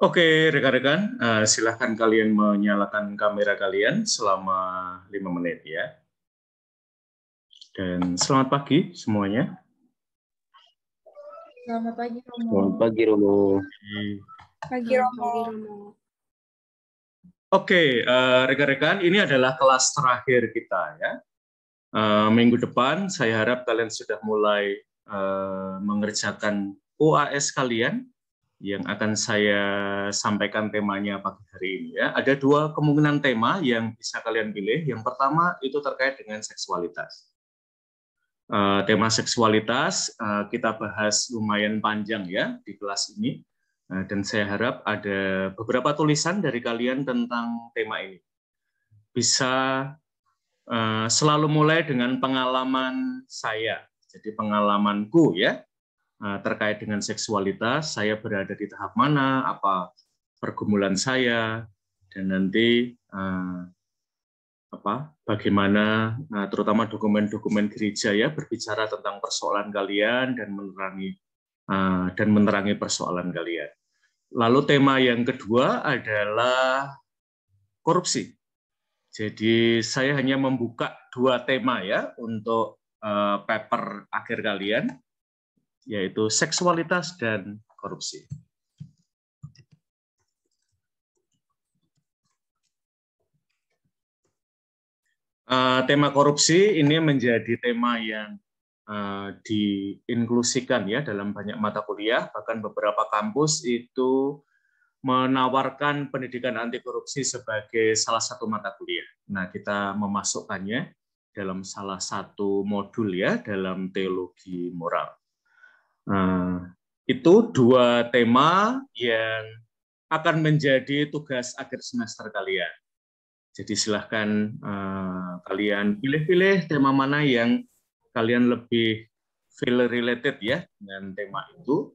Oke, rekan-rekan, uh, silahkan kalian menyalakan kamera kalian selama 5 menit ya. Dan selamat pagi semuanya. Selamat pagi, Romo. Selamat pagi, Romo. Pagi, Romo. Oke, eh, rekan-rekan, ini adalah kelas terakhir kita ya. Uh, minggu depan, saya harap kalian sudah mulai uh, mengerjakan UAS kalian yang akan saya sampaikan temanya pagi hari ini ya. Ada dua kemungkinan tema yang bisa kalian pilih. Yang pertama itu terkait dengan seksualitas. Uh, tema seksualitas uh, kita bahas lumayan panjang ya di kelas ini. Uh, dan saya harap ada beberapa tulisan dari kalian tentang tema ini. Bisa selalu mulai dengan pengalaman saya. Jadi pengalamanku ya Nah, terkait dengan seksualitas, saya berada di tahap mana, apa pergumulan saya, dan nanti eh, apa bagaimana eh, terutama dokumen-dokumen gereja ya berbicara tentang persoalan kalian dan menerangi eh, dan menerangi persoalan kalian. Lalu tema yang kedua adalah korupsi. Jadi saya hanya membuka dua tema ya untuk paper akhir kalian yaitu seksualitas dan korupsi. Eh, tema korupsi ini menjadi tema yang eh, diinklusikan ya dalam banyak mata kuliah, bahkan beberapa kampus itu menawarkan pendidikan anti korupsi sebagai salah satu mata kuliah. Nah, kita memasukkannya dalam salah satu modul ya dalam teologi moral. Nah, itu dua tema yang akan menjadi tugas akhir semester kalian. Jadi silahkan uh, kalian pilih-pilih tema mana yang kalian lebih feel related ya dengan tema itu.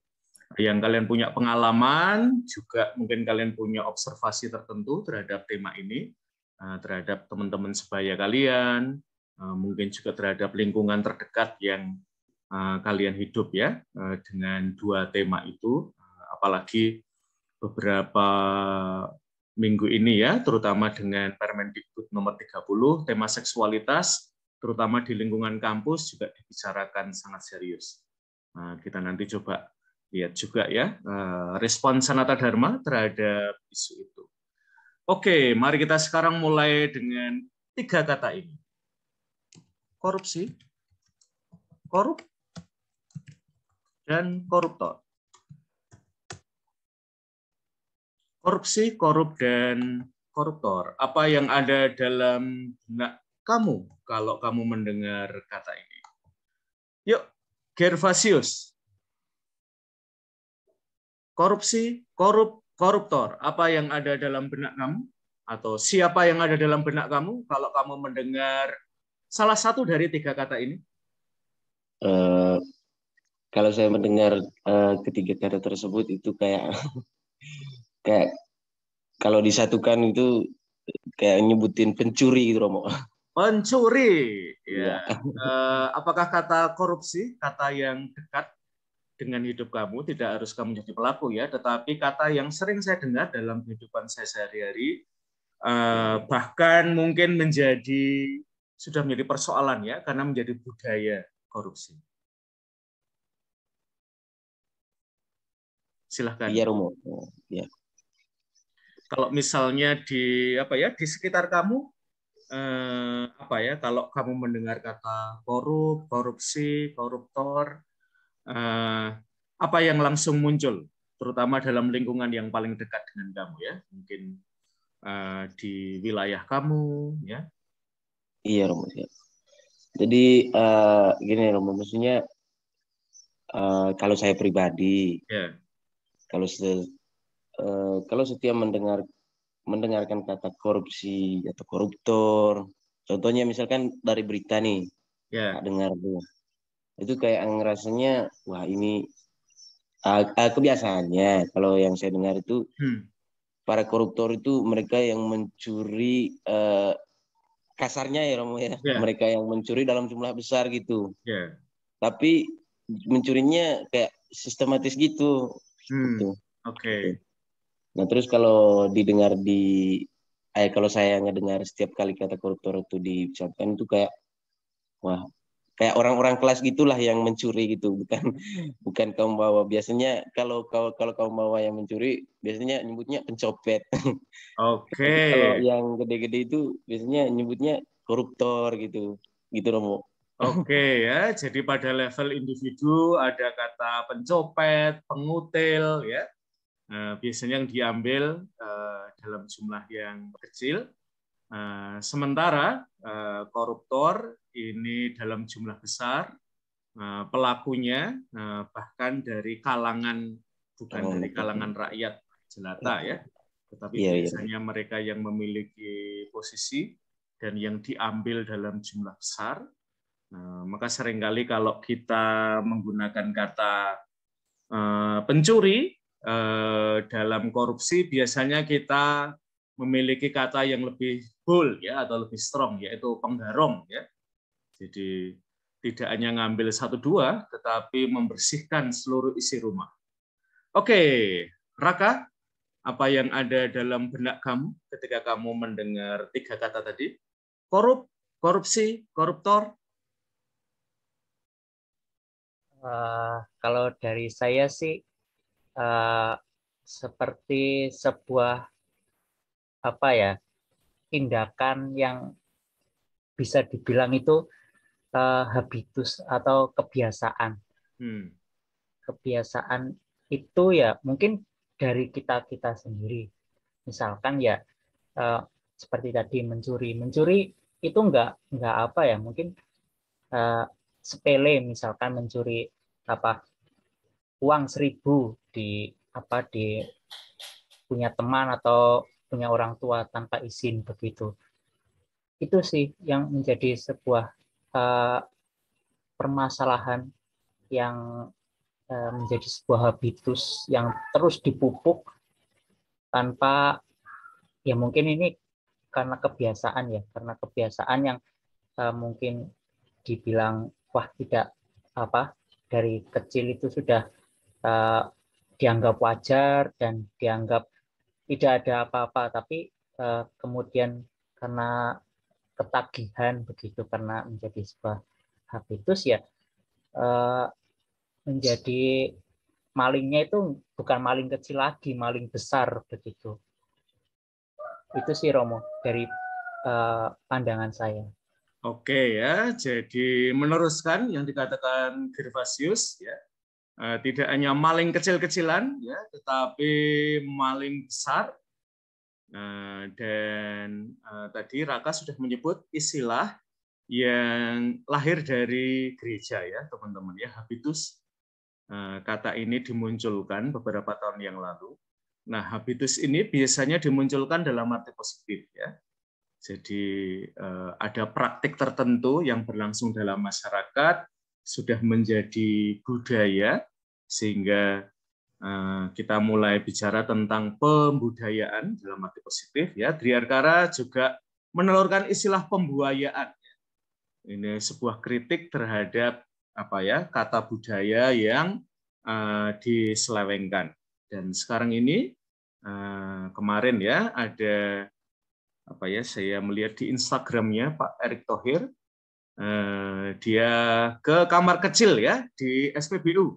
Yang kalian punya pengalaman, juga mungkin kalian punya observasi tertentu terhadap tema ini, uh, terhadap teman-teman sebaya kalian, uh, mungkin juga terhadap lingkungan terdekat yang Eh, kalian hidup ya eh, dengan dua tema itu eh, apalagi beberapa minggu ini ya terutama dengan Permendikbud nomor 30 tema seksualitas terutama di lingkungan kampus juga dibicarakan sangat serius. Nah, kita nanti coba lihat juga ya respon Sanata Dharma terhadap isu itu. Oke, mari kita sekarang mulai dengan tiga kata ini. Korupsi, korup, dan koruptor. Korupsi, korup, dan koruptor. Apa yang ada dalam benak kamu kalau kamu mendengar kata ini? Yuk, Gervasius. Korupsi, korup, koruptor. Apa yang ada dalam benak kamu? Atau siapa yang ada dalam benak kamu kalau kamu mendengar salah satu dari tiga kata ini? Uh, kalau saya mendengar uh, ketiga kata tersebut itu kayak kayak kalau disatukan itu kayak nyebutin pencuri gitu Romo. Pencuri. Ya. ya. Uh, apakah kata korupsi kata yang dekat dengan hidup kamu tidak harus kamu jadi pelaku ya, tetapi kata yang sering saya dengar dalam kehidupan saya sehari-hari uh, bahkan mungkin menjadi sudah menjadi persoalan ya karena menjadi budaya korupsi. Silahkan. Iya, Romo. Ya. Kalau misalnya di apa ya di sekitar kamu eh, apa ya kalau kamu mendengar kata korup, korupsi, koruptor eh, apa yang langsung muncul terutama dalam lingkungan yang paling dekat dengan kamu ya mungkin eh, di wilayah kamu ya iya Romo ya. jadi eh, gini Romo maksudnya uh, kalau saya pribadi yeah. Kalau se, uh, kalau setiap mendengar mendengarkan kata korupsi atau koruptor, contohnya misalkan dari berita nih, yeah. dengar tuh, itu kayak rasanya wah ini uh, uh, kebiasaannya. Kalau yang saya dengar itu hmm. para koruptor itu mereka yang mencuri uh, kasarnya ya Romo ya, yeah. mereka yang mencuri dalam jumlah besar gitu. Yeah. Tapi mencurinya kayak sistematis gitu Hmm. Gitu. Oke. Okay. Gitu. Nah terus kalau didengar di, eh, kalau saya ngedengar setiap kali kata koruptor itu diucapkan itu kayak, wah kayak orang-orang kelas gitulah yang mencuri gitu bukan bukan kaum bawah biasanya kalau kalau kalau kaum bawah yang mencuri biasanya nyebutnya pencopet oke okay. kalau yang gede-gede itu biasanya nyebutnya koruptor gitu gitu Romo Oke okay, ya, jadi pada level individu ada kata pencopet, pengutil ya. Eh, biasanya yang diambil eh, dalam jumlah yang kecil. Eh, sementara koruptor ini dalam jumlah besar, pelakunya bahkan dari kalangan bukan dari kalangan rakyat jelata iya. ya, tetapi iya, iya. biasanya mereka yang memiliki posisi dan yang diambil dalam jumlah besar Nah, maka seringkali kalau kita menggunakan kata eh, pencuri eh, dalam korupsi biasanya kita memiliki kata yang lebih bold ya atau lebih strong yaitu penggarong ya. Jadi tidak hanya ngambil satu dua, tetapi membersihkan seluruh isi rumah. Oke, Raka, apa yang ada dalam benak kamu ketika kamu mendengar tiga kata tadi? Korup, korupsi, koruptor, Eh, kalau dari saya sih uh, seperti sebuah apa ya tindakan yang bisa dibilang itu uh, habitus atau kebiasaan. Hmm. Kebiasaan itu ya mungkin dari kita kita sendiri. Misalkan ya uh, seperti tadi mencuri, mencuri itu enggak enggak apa ya mungkin uh, sepele misalkan mencuri apa uang seribu di apa di punya teman atau punya orang tua tanpa izin begitu itu sih yang menjadi sebuah uh, permasalahan yang uh, menjadi sebuah habitus yang terus dipupuk tanpa ya mungkin ini karena kebiasaan ya karena kebiasaan yang uh, mungkin dibilang wah tidak apa dari kecil itu sudah uh, dianggap wajar dan dianggap tidak ada apa-apa tapi uh, kemudian karena ketagihan begitu karena menjadi sebuah habitus ya uh, menjadi malingnya itu bukan maling kecil lagi maling besar begitu itu sih Romo dari uh, pandangan saya. Oke ya, jadi meneruskan yang dikatakan Gervasius ya, eh, tidak hanya maling kecil-kecilan ya, tetapi maling besar. Eh, dan eh, tadi Raka sudah menyebut istilah yang lahir dari gereja ya teman-teman ya habitus kata ini dimunculkan beberapa tahun yang lalu. Nah habitus ini biasanya dimunculkan dalam arti positif ya jadi eh, ada praktik tertentu yang berlangsung dalam masyarakat sudah menjadi budaya sehingga eh, kita mulai bicara tentang pembudayaan dalam arti positif ya. Driarkara juga menelurkan istilah pembuayaan. Ya. Ini sebuah kritik terhadap apa ya kata budaya yang uh, diselewengkan. Dan sekarang ini uh, kemarin ya ada apa ya saya melihat di Instagramnya Pak Erick Thohir eh, dia ke kamar kecil ya di SPBU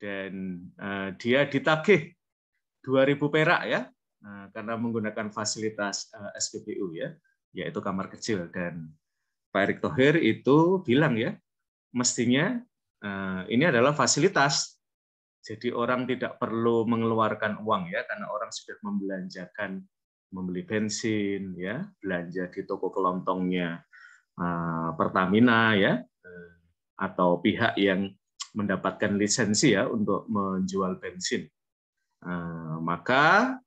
dan eh, dia ditagih 2000 perak ya eh, karena menggunakan fasilitas SPBU ya yaitu kamar kecil dan Pak Erick Thohir itu bilang ya mestinya ini adalah fasilitas jadi orang tidak perlu mengeluarkan uang ya karena orang sudah membelanjakan membeli bensin, ya, belanja di toko kelontongnya eh, Pertamina, ya, eh, atau pihak yang mendapatkan lisensi ya untuk menjual bensin. Eh, maka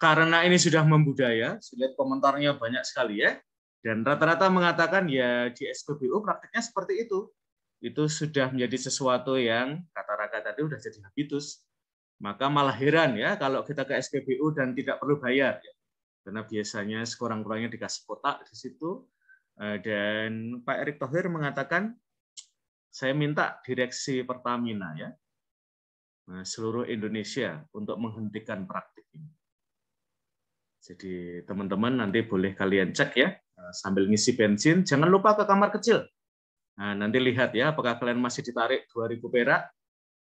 karena ini sudah membudaya, lihat komentarnya banyak sekali ya, dan rata-rata mengatakan ya di SPBU praktiknya seperti itu. Itu sudah menjadi sesuatu yang kata Raka tadi sudah jadi habitus. Maka malah heran ya kalau kita ke SPBU dan tidak perlu bayar. Ya karena biasanya sekurang-kurangnya dikasih kotak di situ. Eh, dan Pak Erick Thohir mengatakan, saya minta direksi Pertamina ya, eh, seluruh Indonesia untuk menghentikan praktik ini. Jadi teman-teman nanti boleh kalian cek ya eh, sambil ngisi bensin. Jangan lupa ke kamar kecil. Nah, nanti lihat ya apakah kalian masih ditarik 2.000 perak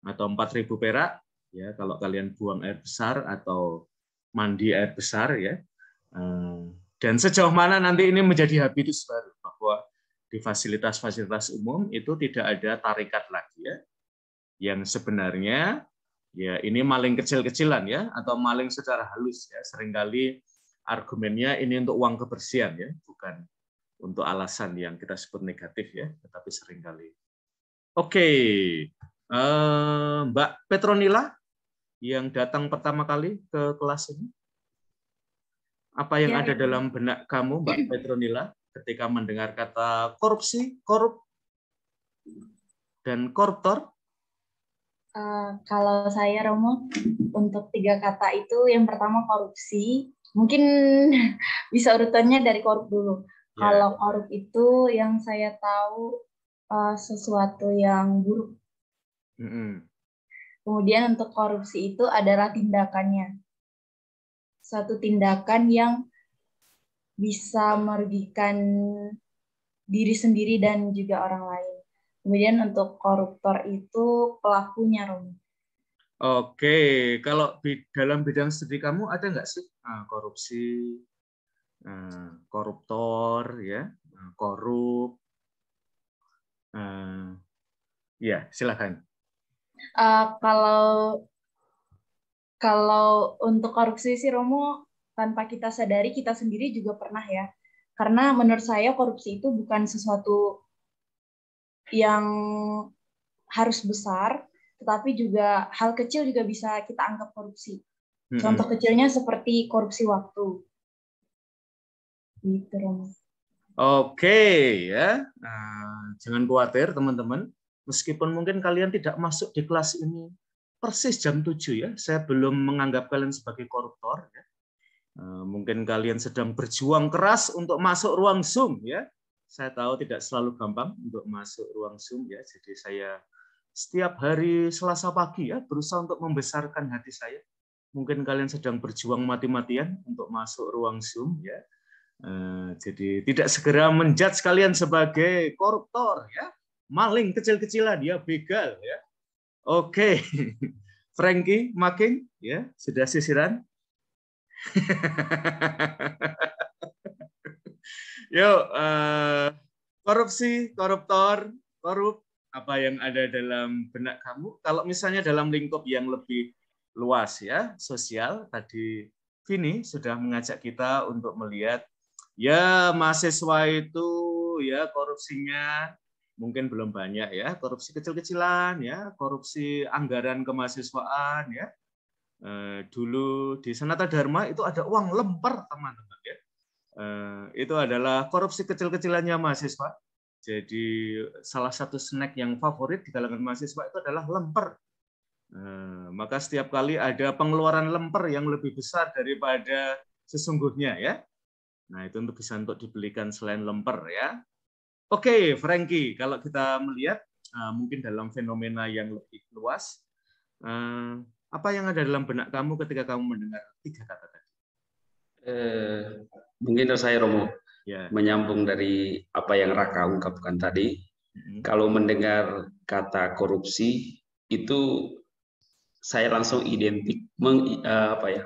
atau 4.000 perak ya kalau kalian buang air besar atau mandi air besar ya Hmm. Dan sejauh mana nanti ini menjadi habitus baru bahwa di fasilitas-fasilitas umum itu tidak ada tarikat lagi ya, yang sebenarnya ya ini maling kecil-kecilan ya atau maling secara halus ya seringkali argumennya ini untuk uang kebersihan ya bukan untuk alasan yang kita sebut negatif ya tetapi seringkali oke okay. Eh, Mbak Petronila yang datang pertama kali ke kelas ini apa yang ya, ada ya. dalam benak kamu, Mbak Petronila, ketika mendengar kata korupsi, korup, dan koruptor? Uh, kalau saya, Romo, untuk tiga kata itu, yang pertama korupsi, mungkin bisa urutannya dari korup dulu. ya. Kalau korup itu yang saya tahu uh, sesuatu yang buruk. Mm -hmm. Kemudian untuk korupsi itu adalah tindakannya satu tindakan yang bisa merugikan diri sendiri dan juga orang lain. Kemudian untuk koruptor itu pelakunya, Romi. Oke, kalau di dalam bidang studi kamu ada nggak sih nah, korupsi, nah, koruptor, ya, nah, korup, nah, ya silakan. Uh, kalau kalau untuk korupsi sih Romo, tanpa kita sadari kita sendiri juga pernah ya. Karena menurut saya korupsi itu bukan sesuatu yang harus besar, tetapi juga hal kecil juga bisa kita anggap korupsi. Contoh hmm. kecilnya seperti korupsi waktu. Gitu, Romo. Oke okay, ya, nah, jangan khawatir teman-teman. Meskipun mungkin kalian tidak masuk di kelas ini, persis jam 7 ya. Saya belum menganggap kalian sebagai koruptor ya. Eh, mungkin kalian sedang berjuang keras untuk masuk ruang Zoom ya. Saya tahu tidak selalu gampang untuk masuk ruang Zoom ya. Jadi saya setiap hari Selasa pagi ya berusaha untuk membesarkan hati saya. Mungkin kalian sedang berjuang mati-matian untuk masuk ruang Zoom ya. Eh, jadi tidak segera menjudge kalian sebagai koruptor ya, maling kecil-kecilan ya, begal ya. Oke. Okay. Frankie makin ya, sudah sisiran. Yo, uh, korupsi, koruptor, korup apa yang ada dalam benak kamu kalau misalnya dalam lingkup yang lebih luas ya, sosial tadi Vini sudah mengajak kita untuk melihat ya mahasiswa itu ya korupsinya mungkin belum banyak ya korupsi kecil-kecilan ya korupsi anggaran kemahasiswaan ya eh, dulu di Senata Dharma itu ada uang lempar teman-teman ya eh, itu adalah korupsi kecil-kecilannya mahasiswa jadi salah satu snack yang favorit di kalangan mahasiswa itu adalah lemper eh, maka setiap kali ada pengeluaran lemper yang lebih besar daripada sesungguhnya ya Nah, itu untuk bisa untuk dibelikan selain lemper ya. Oke, okay, Frankie, kalau kita melihat uh, mungkin dalam fenomena yang lebih luas, uh, apa yang ada dalam benak kamu ketika kamu mendengar tiga kata tadi? Eh, mungkin saya Romo ya. menyambung dari apa yang Raka ungkapkan tadi. hmm Kalau mendengar kata korupsi itu saya langsung identik meng, uh, apa ya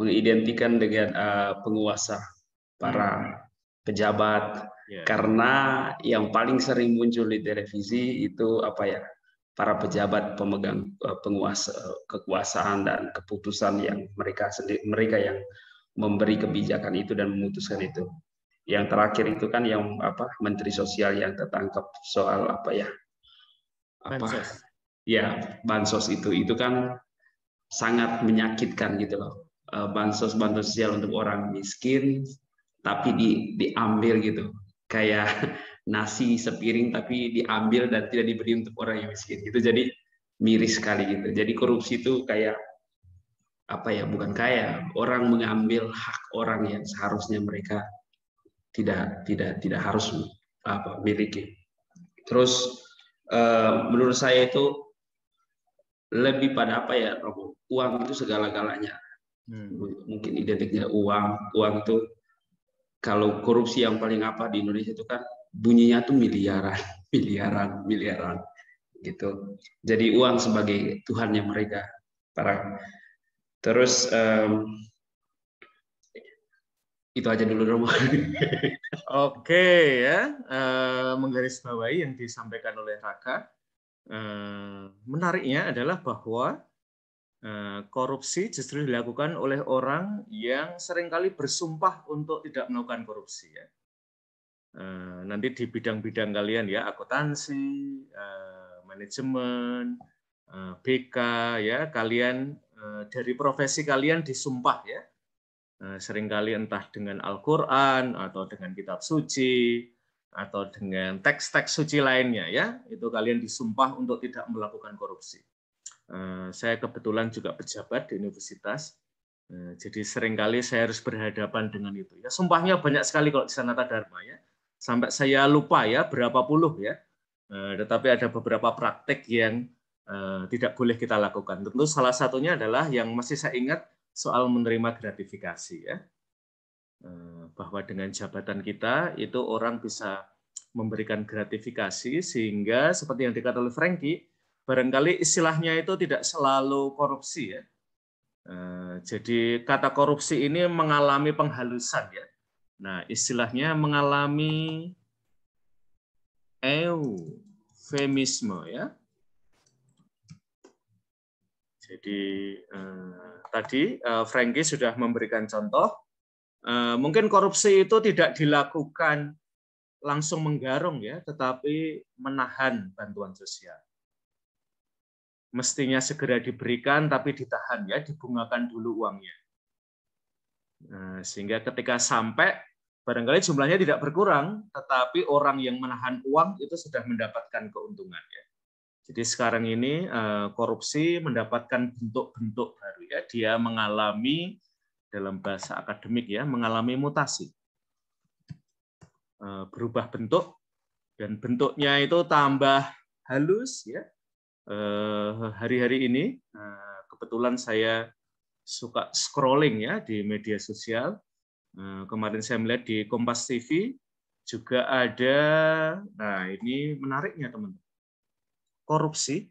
mengidentikan dengan uh, penguasa para mm-hmm. pejabat Ya. Karena yang paling sering muncul di televisi itu apa ya? Para pejabat pemegang eh, penguasa eh, kekuasaan dan keputusan yang mereka sendiri mereka yang memberi kebijakan itu dan memutuskan itu. Yang terakhir itu kan yang apa Menteri Sosial yang tertangkap soal apa ya? Apa? Bansos. Ya bansos itu itu kan sangat menyakitkan gitu loh. Eh, bansos bantuan sosial untuk orang miskin tapi di diambil gitu kayak nasi sepiring tapi diambil dan tidak diberi untuk orang yang miskin gitu jadi miris sekali gitu jadi korupsi itu kayak apa ya bukan kaya orang mengambil hak orang yang seharusnya mereka tidak tidak tidak harus apa miliki terus eh, menurut saya itu lebih pada apa ya Robo uang itu segala-galanya hmm. mungkin identiknya uang uang itu kalau korupsi yang paling apa di Indonesia itu kan bunyinya tuh miliaran, miliaran, miliaran gitu. Jadi uang sebagai Tuhannya mereka para terus um, itu aja dulu Romo. Oke ya, uh, menggarisbawahi yang disampaikan oleh Raka. Uh, menariknya adalah bahwa Eh, korupsi justru dilakukan oleh orang yang seringkali bersumpah untuk tidak melakukan korupsi ya. Eh, nanti di bidang-bidang kalian ya akuntansi, eh, manajemen, BK ya kalian dari profesi kalian disumpah ya. Seringkali entah dengan Al-Qur'an atau dengan kitab suci atau dengan teks-teks suci lainnya ya, itu kalian disumpah untuk tidak melakukan korupsi Eh, saya kebetulan juga pejabat di universitas, eh, jadi seringkali saya harus berhadapan dengan itu. Ya, sumpahnya banyak sekali kalau di Sanata Dharma ya. Sampai saya lupa ya berapa puluh ya. Eh, tetapi ada beberapa praktek yang tidak boleh kita lakukan. Tentu salah satunya adalah yang masih saya ingat soal menerima gratifikasi ya bahwa dengan jabatan kita itu orang bisa memberikan gratifikasi sehingga seperti yang dikatakan oleh Frankie barangkali istilahnya itu tidak selalu korupsi ya. Eh, jadi kata korupsi ini mengalami penghalusan ya. Nah istilahnya mengalami eufemisme ya. Jadi eh, tadi eh, Frankie sudah memberikan contoh, eh, mungkin korupsi itu tidak dilakukan langsung menggarung ya, tetapi menahan bantuan sosial mestinya segera diberikan tapi ditahan ya, dibungakan dulu uangnya. Nah, sehingga ketika sampai barangkali jumlahnya tidak berkurang, tetapi orang yang menahan uang itu sudah mendapatkan keuntungan ya. Jadi sekarang ini eh, korupsi mendapatkan bentuk-bentuk baru ya. Dia mengalami dalam bahasa akademik ya, mengalami mutasi. Eh, berubah bentuk dan bentuknya itu tambah halus ya, Eh, hari-hari ini eh, kebetulan saya suka scrolling ya di media sosial. Eh, kemarin saya melihat di Kompas TV juga ada, nah ini menariknya teman-teman, korupsi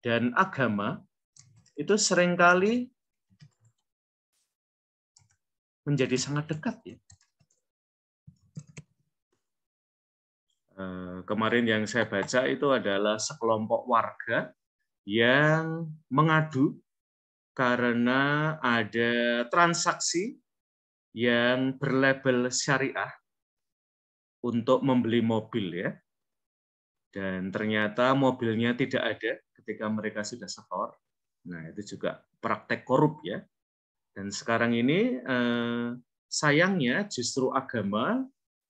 dan agama itu seringkali menjadi sangat dekat ya. Eh, kemarin yang saya baca itu adalah sekelompok warga yang mengadu karena ada transaksi yang berlabel syariah untuk membeli mobil ya. Dan ternyata mobilnya tidak ada ketika mereka sudah setor. Nah, itu juga praktek korup ya. Dan sekarang ini eh, sayangnya justru agama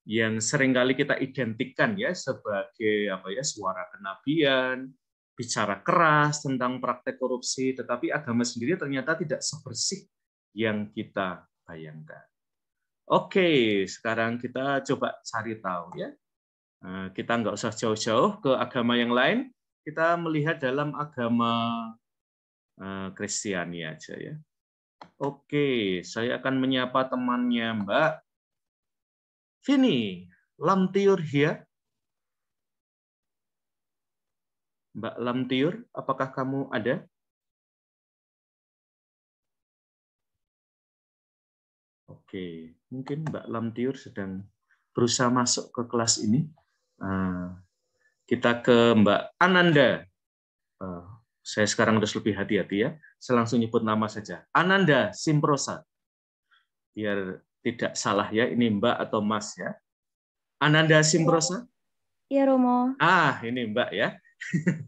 yang seringkali kita identikan ya sebagai apa ya suara kenabian, bicara keras tentang praktek korupsi, tetapi agama sendiri ternyata tidak sebersih yang kita bayangkan. Oke, sekarang kita coba cari tahu ya. Eh, kita nggak usah jauh-jauh ke agama yang lain, kita melihat dalam agama eh, Kristiani aja ya. Oke, saya akan menyapa temannya Mbak Vini, lam tiur here? Mbak lam tiur, apakah kamu ada? Oke, mungkin Mbak lam tiur sedang berusaha masuk ke kelas ini. Eh, kita ke Mbak Ananda. Eh, saya sekarang harus lebih hati-hati ya. Saya langsung nyebut nama saja. Ananda Simprosa. Biar tidak salah ya, ini Mbak atau Mas ya. Ananda iya. Simprosa. Iya, Romo. Ah, ini Mbak ya.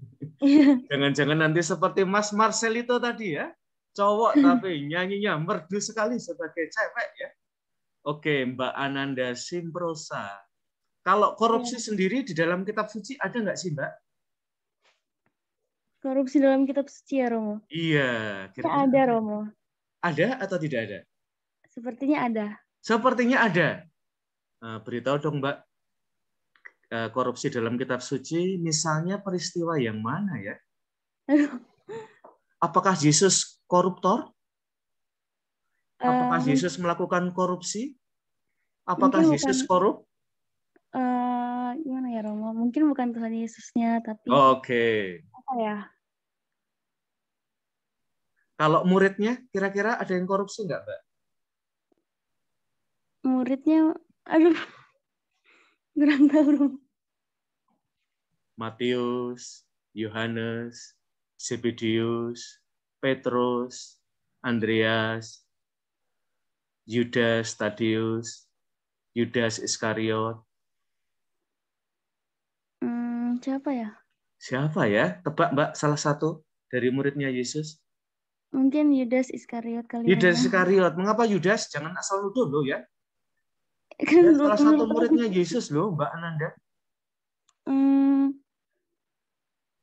Jangan-jangan nanti seperti Mas Marcelito tadi ya. Cowok tapi nyanyinya merdu sekali sebagai cewek ya. Oke, Mbak Ananda Simprosa. Kalau korupsi ya. sendiri di dalam kitab suci ada nggak sih, Mbak? Korupsi dalam kitab suci ya, Romo? Iya. Kira -kira. Ada, Romo. Ada atau tidak ada? Sepertinya ada. Sepertinya ada. Eh, beritahu dong Mbak, eh, korupsi dalam kitab suci, misalnya peristiwa yang mana ya? Apakah Yesus koruptor? Apakah Yesus melakukan korupsi? Apakah Yesus korup? Uh, gimana ya Romo? Mungkin bukan Tuhan Yesusnya, tapi. Oh, oke. Okay. Apa ya? Kalau muridnya, kira-kira ada yang korupsi nggak, Mbak? muridnya aduh kurang tahu Matius, Yohanes, Zebedius, Petrus, Andreas, Yudas Tadius, Yudas Iskariot. Hmm, siapa ya? Siapa ya? Tebak Mbak salah satu dari muridnya Yesus. Mungkin Yudas Iskariot kali ya, Yudas Iskariot. Mengapa Yudas? Jangan asal nuduh lo ya. Kan salah satu muridnya Yesus loh, Mbak Ananda. Hmm,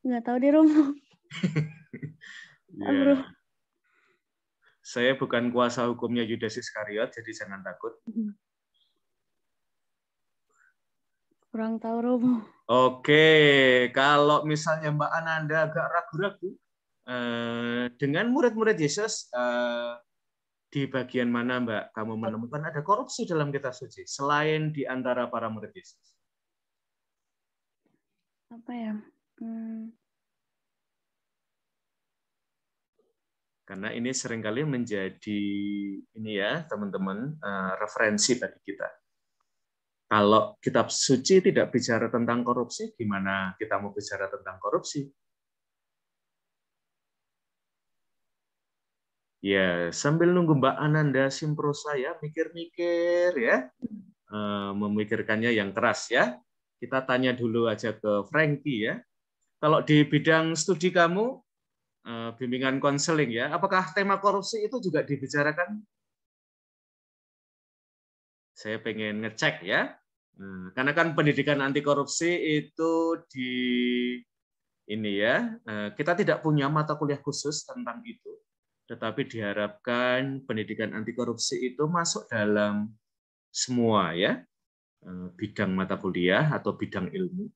nggak tahu di rumah. ya. Saya bukan kuasa hukumnya Yudas Iskariot, jadi jangan takut. Hmm. Kurang tahu Romo. Oke, kalau misalnya Mbak Ananda agak ragu-ragu eh, dengan murid-murid Yesus, eh, di bagian mana Mbak kamu menemukan ada korupsi dalam kitab suci selain di antara para murid Yesus? Apa ya? Hmm. Karena ini seringkali menjadi ini ya teman-teman uh, referensi bagi kita. Kalau kitab suci tidak bicara tentang korupsi, gimana kita mau bicara tentang korupsi? Ya, sambil nunggu Mbak Ananda simpro saya mikir-mikir ya. Eh, memikirkannya yang keras ya. Kita tanya dulu aja ke Frankie ya. Kalau di bidang studi kamu eh, bimbingan konseling ya, apakah tema korupsi itu juga dibicarakan? Saya pengen ngecek ya. Eh, karena kan pendidikan anti korupsi itu di ini ya, kita tidak punya mata kuliah khusus tentang itu tetapi diharapkan pendidikan anti korupsi itu masuk dalam semua ya eh, bidang mata kuliah atau bidang ilmu.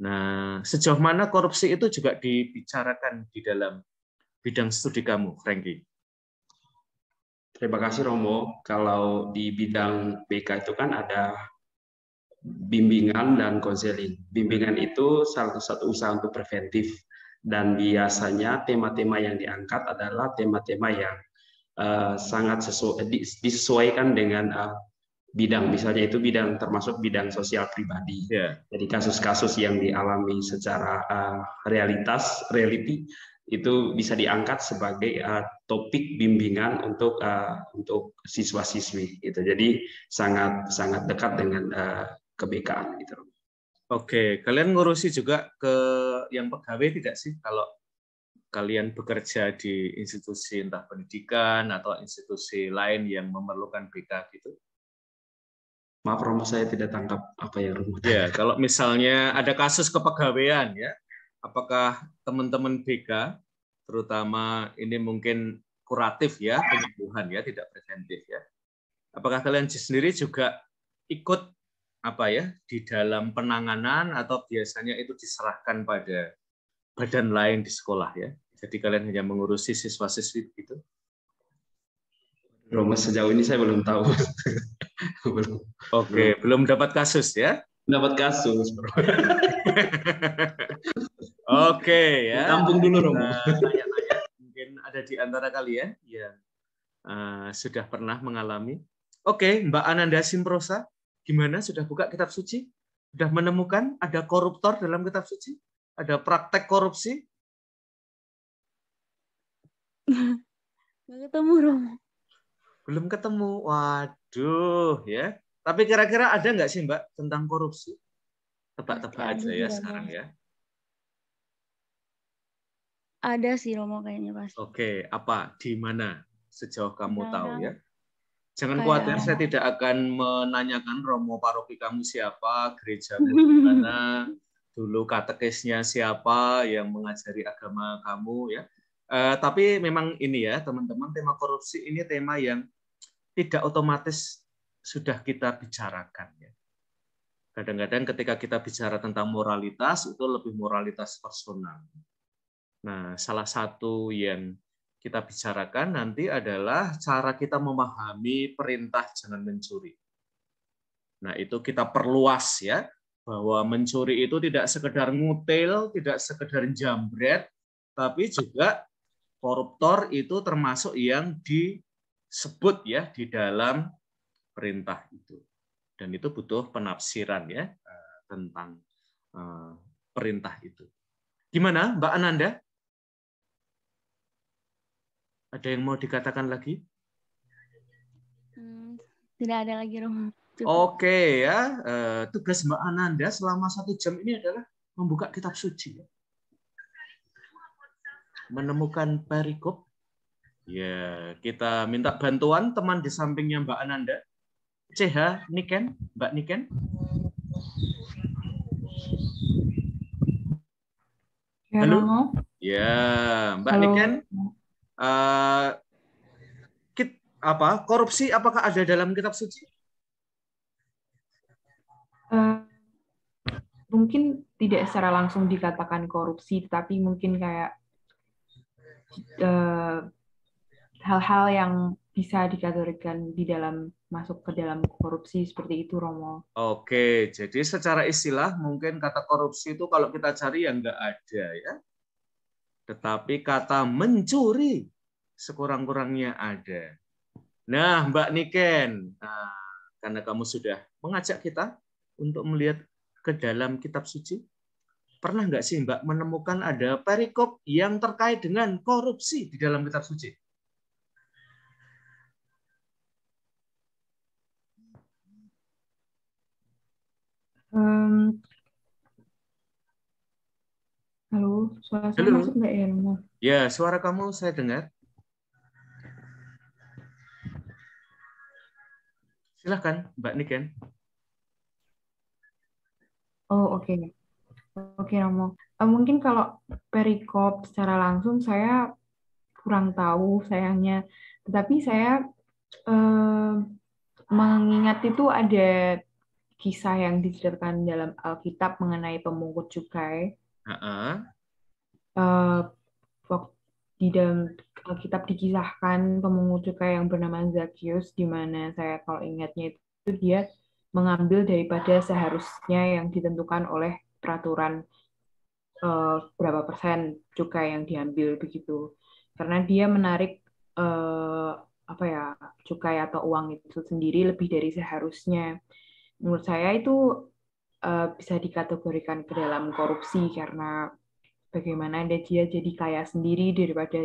Nah, sejauh mana korupsi itu juga dibicarakan di dalam bidang studi kamu, Franky? Terima kasih Romo. Kalau di bidang BK itu kan ada bimbingan dan konseling. Bimbingan itu salah satu usaha untuk preventif dan biasanya tema-tema yang diangkat adalah tema-tema yang uh, sangat sesuai, eh, disesuaikan dengan uh, bidang misalnya itu bidang termasuk bidang sosial pribadi yeah. jadi kasus-kasus yang dialami secara uh, realitas reality itu bisa diangkat sebagai uh, topik bimbingan untuk uh, untuk siswa-siswi gitu jadi sangat sangat dekat dengan uh, kebekaan gitu Oke, kalian ngurusi juga ke yang pegawai tidak sih kalau kalian bekerja di institusi entah pendidikan atau institusi lain yang memerlukan BK gitu? Maaf Romo saya tidak tangkap apa yang Romo. Ya, kalau misalnya ada kasus kepegawaian ya, apakah teman-teman BK terutama ini mungkin kuratif ya, penyembuhan ya, tidak preventif ya. Apakah kalian sendiri juga ikut apa ya di dalam penanganan atau biasanya itu diserahkan pada badan lain di sekolah ya. Jadi kalian hanya mengurusi siswa-siswi itu. Roma sejauh ini saya belum tahu. belum. Oke, belum. belum dapat kasus ya? Dapat kasus. Oke ya. Tampung dulu Romo. mungkin ada di antara kalian yang uh, sudah pernah mengalami. Oke, Mbak Ananda Simprosa, di mana sudah buka kitab suci, sudah menemukan ada koruptor dalam kitab suci, ada praktek korupsi. Nggak ketemu Romo. Belum ketemu. Waduh, ya. Tapi kira-kira ada nggak sih Mbak tentang korupsi? Tebak-tebak aja ya sekarang ya. Ada sih Romo kayaknya pasti. Oke, apa? Di mana? Sejauh kamu nah, tahu nah. ya. Jangan Kayak... khawatir, saya tidak akan menanyakan Romo paroki kamu siapa, gereja di mana, dulu katekisnya siapa yang mengajari agama kamu ya. Uh, tapi memang ini ya teman-teman tema korupsi ini tema yang tidak otomatis sudah kita bicarakan ya. Kadang-kadang ketika kita bicara tentang moralitas itu lebih moralitas personal. Nah, salah satu yang kita bicarakan nanti adalah cara kita memahami perintah jangan mencuri. Nah, itu kita perluas ya, bahwa mencuri itu tidak sekedar ngutil, tidak sekedar jambret, tapi juga koruptor itu termasuk yang disebut ya di dalam perintah itu. Dan itu butuh penafsiran ya eh, tentang eh, perintah itu. Gimana Mbak Ananda? Ada yang mau dikatakan lagi? Hmm, tidak ada lagi, Romo. Oke okay, ya, uh, tugas Mbak Ananda selama satu jam ini adalah membuka kitab suci, menemukan perikop. Ya, kita minta bantuan teman di sampingnya Mbak Ananda, CH Niken, Mbak Niken. Halo. Ya, Mbak Halo. Niken Eh, kit, apa korupsi apakah ada dalam kitab suci? Uh, mungkin tidak secara langsung dikatakan korupsi, tetapi mungkin kayak eh, hal-hal uh, yang bisa dikategorikan di dalam masuk ke dalam korupsi seperti itu Romo. Oke, jadi secara istilah mungkin kata korupsi itu kalau kita cari yang enggak ada ya. Tetapi kata mencuri sekurang-kurangnya ada. Nah, Mbak Niken, nah, karena kamu sudah mengajak kita untuk melihat ke dalam kitab suci, pernah nggak sih Mbak menemukan ada perikop yang terkait dengan korupsi di dalam kitab suci? Halo, suara saya Halo. masuk nggak ya? Ya, suara kamu saya dengar. Silahkan, Mbak Niken. Oh, oke. Okay. Oke, okay, Romo. Eh, mungkin kalau perikop secara langsung saya kurang tahu sayangnya. Tetapi saya eh, mengingat itu ada kisah yang diceritakan dalam Alkitab mengenai pemungut cukai uh Uh, di dalam kitab dikisahkan pemungut cukai yang bernama Zacchaeus, di mana saya kalau ingatnya itu dia mengambil daripada seharusnya yang ditentukan oleh peraturan uh, berapa persen cukai yang diambil begitu. Karena dia menarik uh, apa ya cukai atau uang itu sendiri lebih dari seharusnya. Menurut saya itu uh, bisa dikategorikan ke dalam korupsi karena bagaimana dia jadi kaya sendiri daripada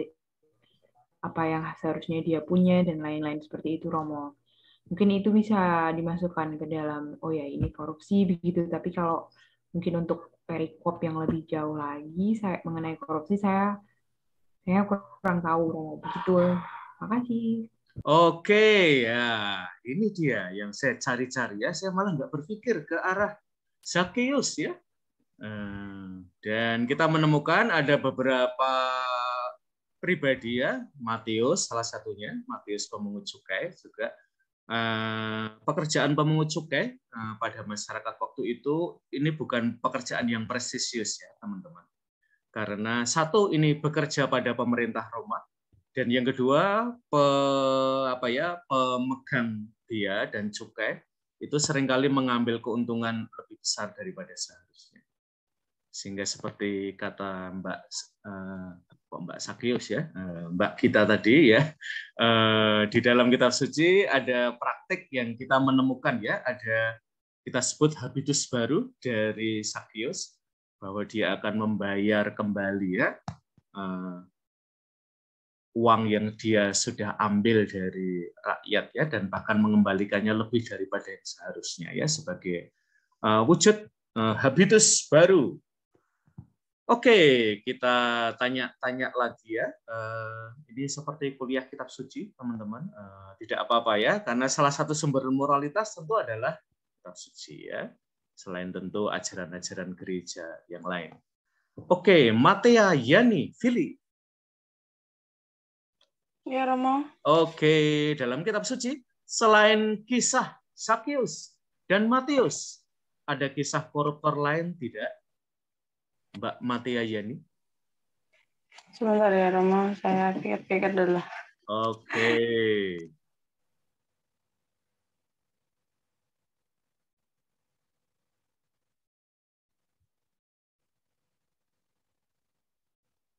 apa yang seharusnya dia punya dan lain-lain seperti itu Romo. Mungkin itu bisa dimasukkan ke dalam oh ya ini korupsi begitu tapi kalau mungkin untuk perikop yang lebih jauh lagi saya mengenai korupsi saya saya kurang tahu Romo begitu. Makasih. Oke, ya ini dia yang saya cari-cari ya. Saya malah nggak berpikir ke arah Zacchaeus ya. Eh, dan kita menemukan ada beberapa pribadi ya, Matius salah satunya, Matius pemungut cukai juga. Eh, pekerjaan pemungut cukai eh, pada masyarakat waktu itu ini bukan pekerjaan yang prestisius ya teman-teman. Karena satu ini bekerja pada pemerintah Roma, dan yang kedua pe, apa ya pemegang dia dan cukai itu seringkali mengambil keuntungan lebih besar daripada seharusnya. Sehingga seperti kata Mbak uh, Mbak Sakyus ya, uh, Mbak kita tadi ya, uh, di dalam kitab suci ada praktik yang kita menemukan ya, ada kita sebut habitus baru dari Sakius bahwa dia akan membayar kembali ya. Uh, uang yang dia sudah ambil dari rakyat ya dan bahkan mengembalikannya lebih daripada yang seharusnya ya sebagai uh, wujud uh, habitus baru. Oke, kita tanya-tanya lagi ya. Eh, ini seperti kuliah kitab suci, teman-teman. tidak apa-apa ya, karena salah satu sumber moralitas tentu adalah kitab suci ya. Selain tentu ajaran-ajaran gereja yang lain. Oke, Matea Yani Fili Ya, Romo. Oke, dalam kitab suci selain kisah Sakius dan Matius, ada kisah koruptor lain tidak? Mbak Matia Yani? Sebentar ya, Romo. Saya pikir-pikir dulu. Oke.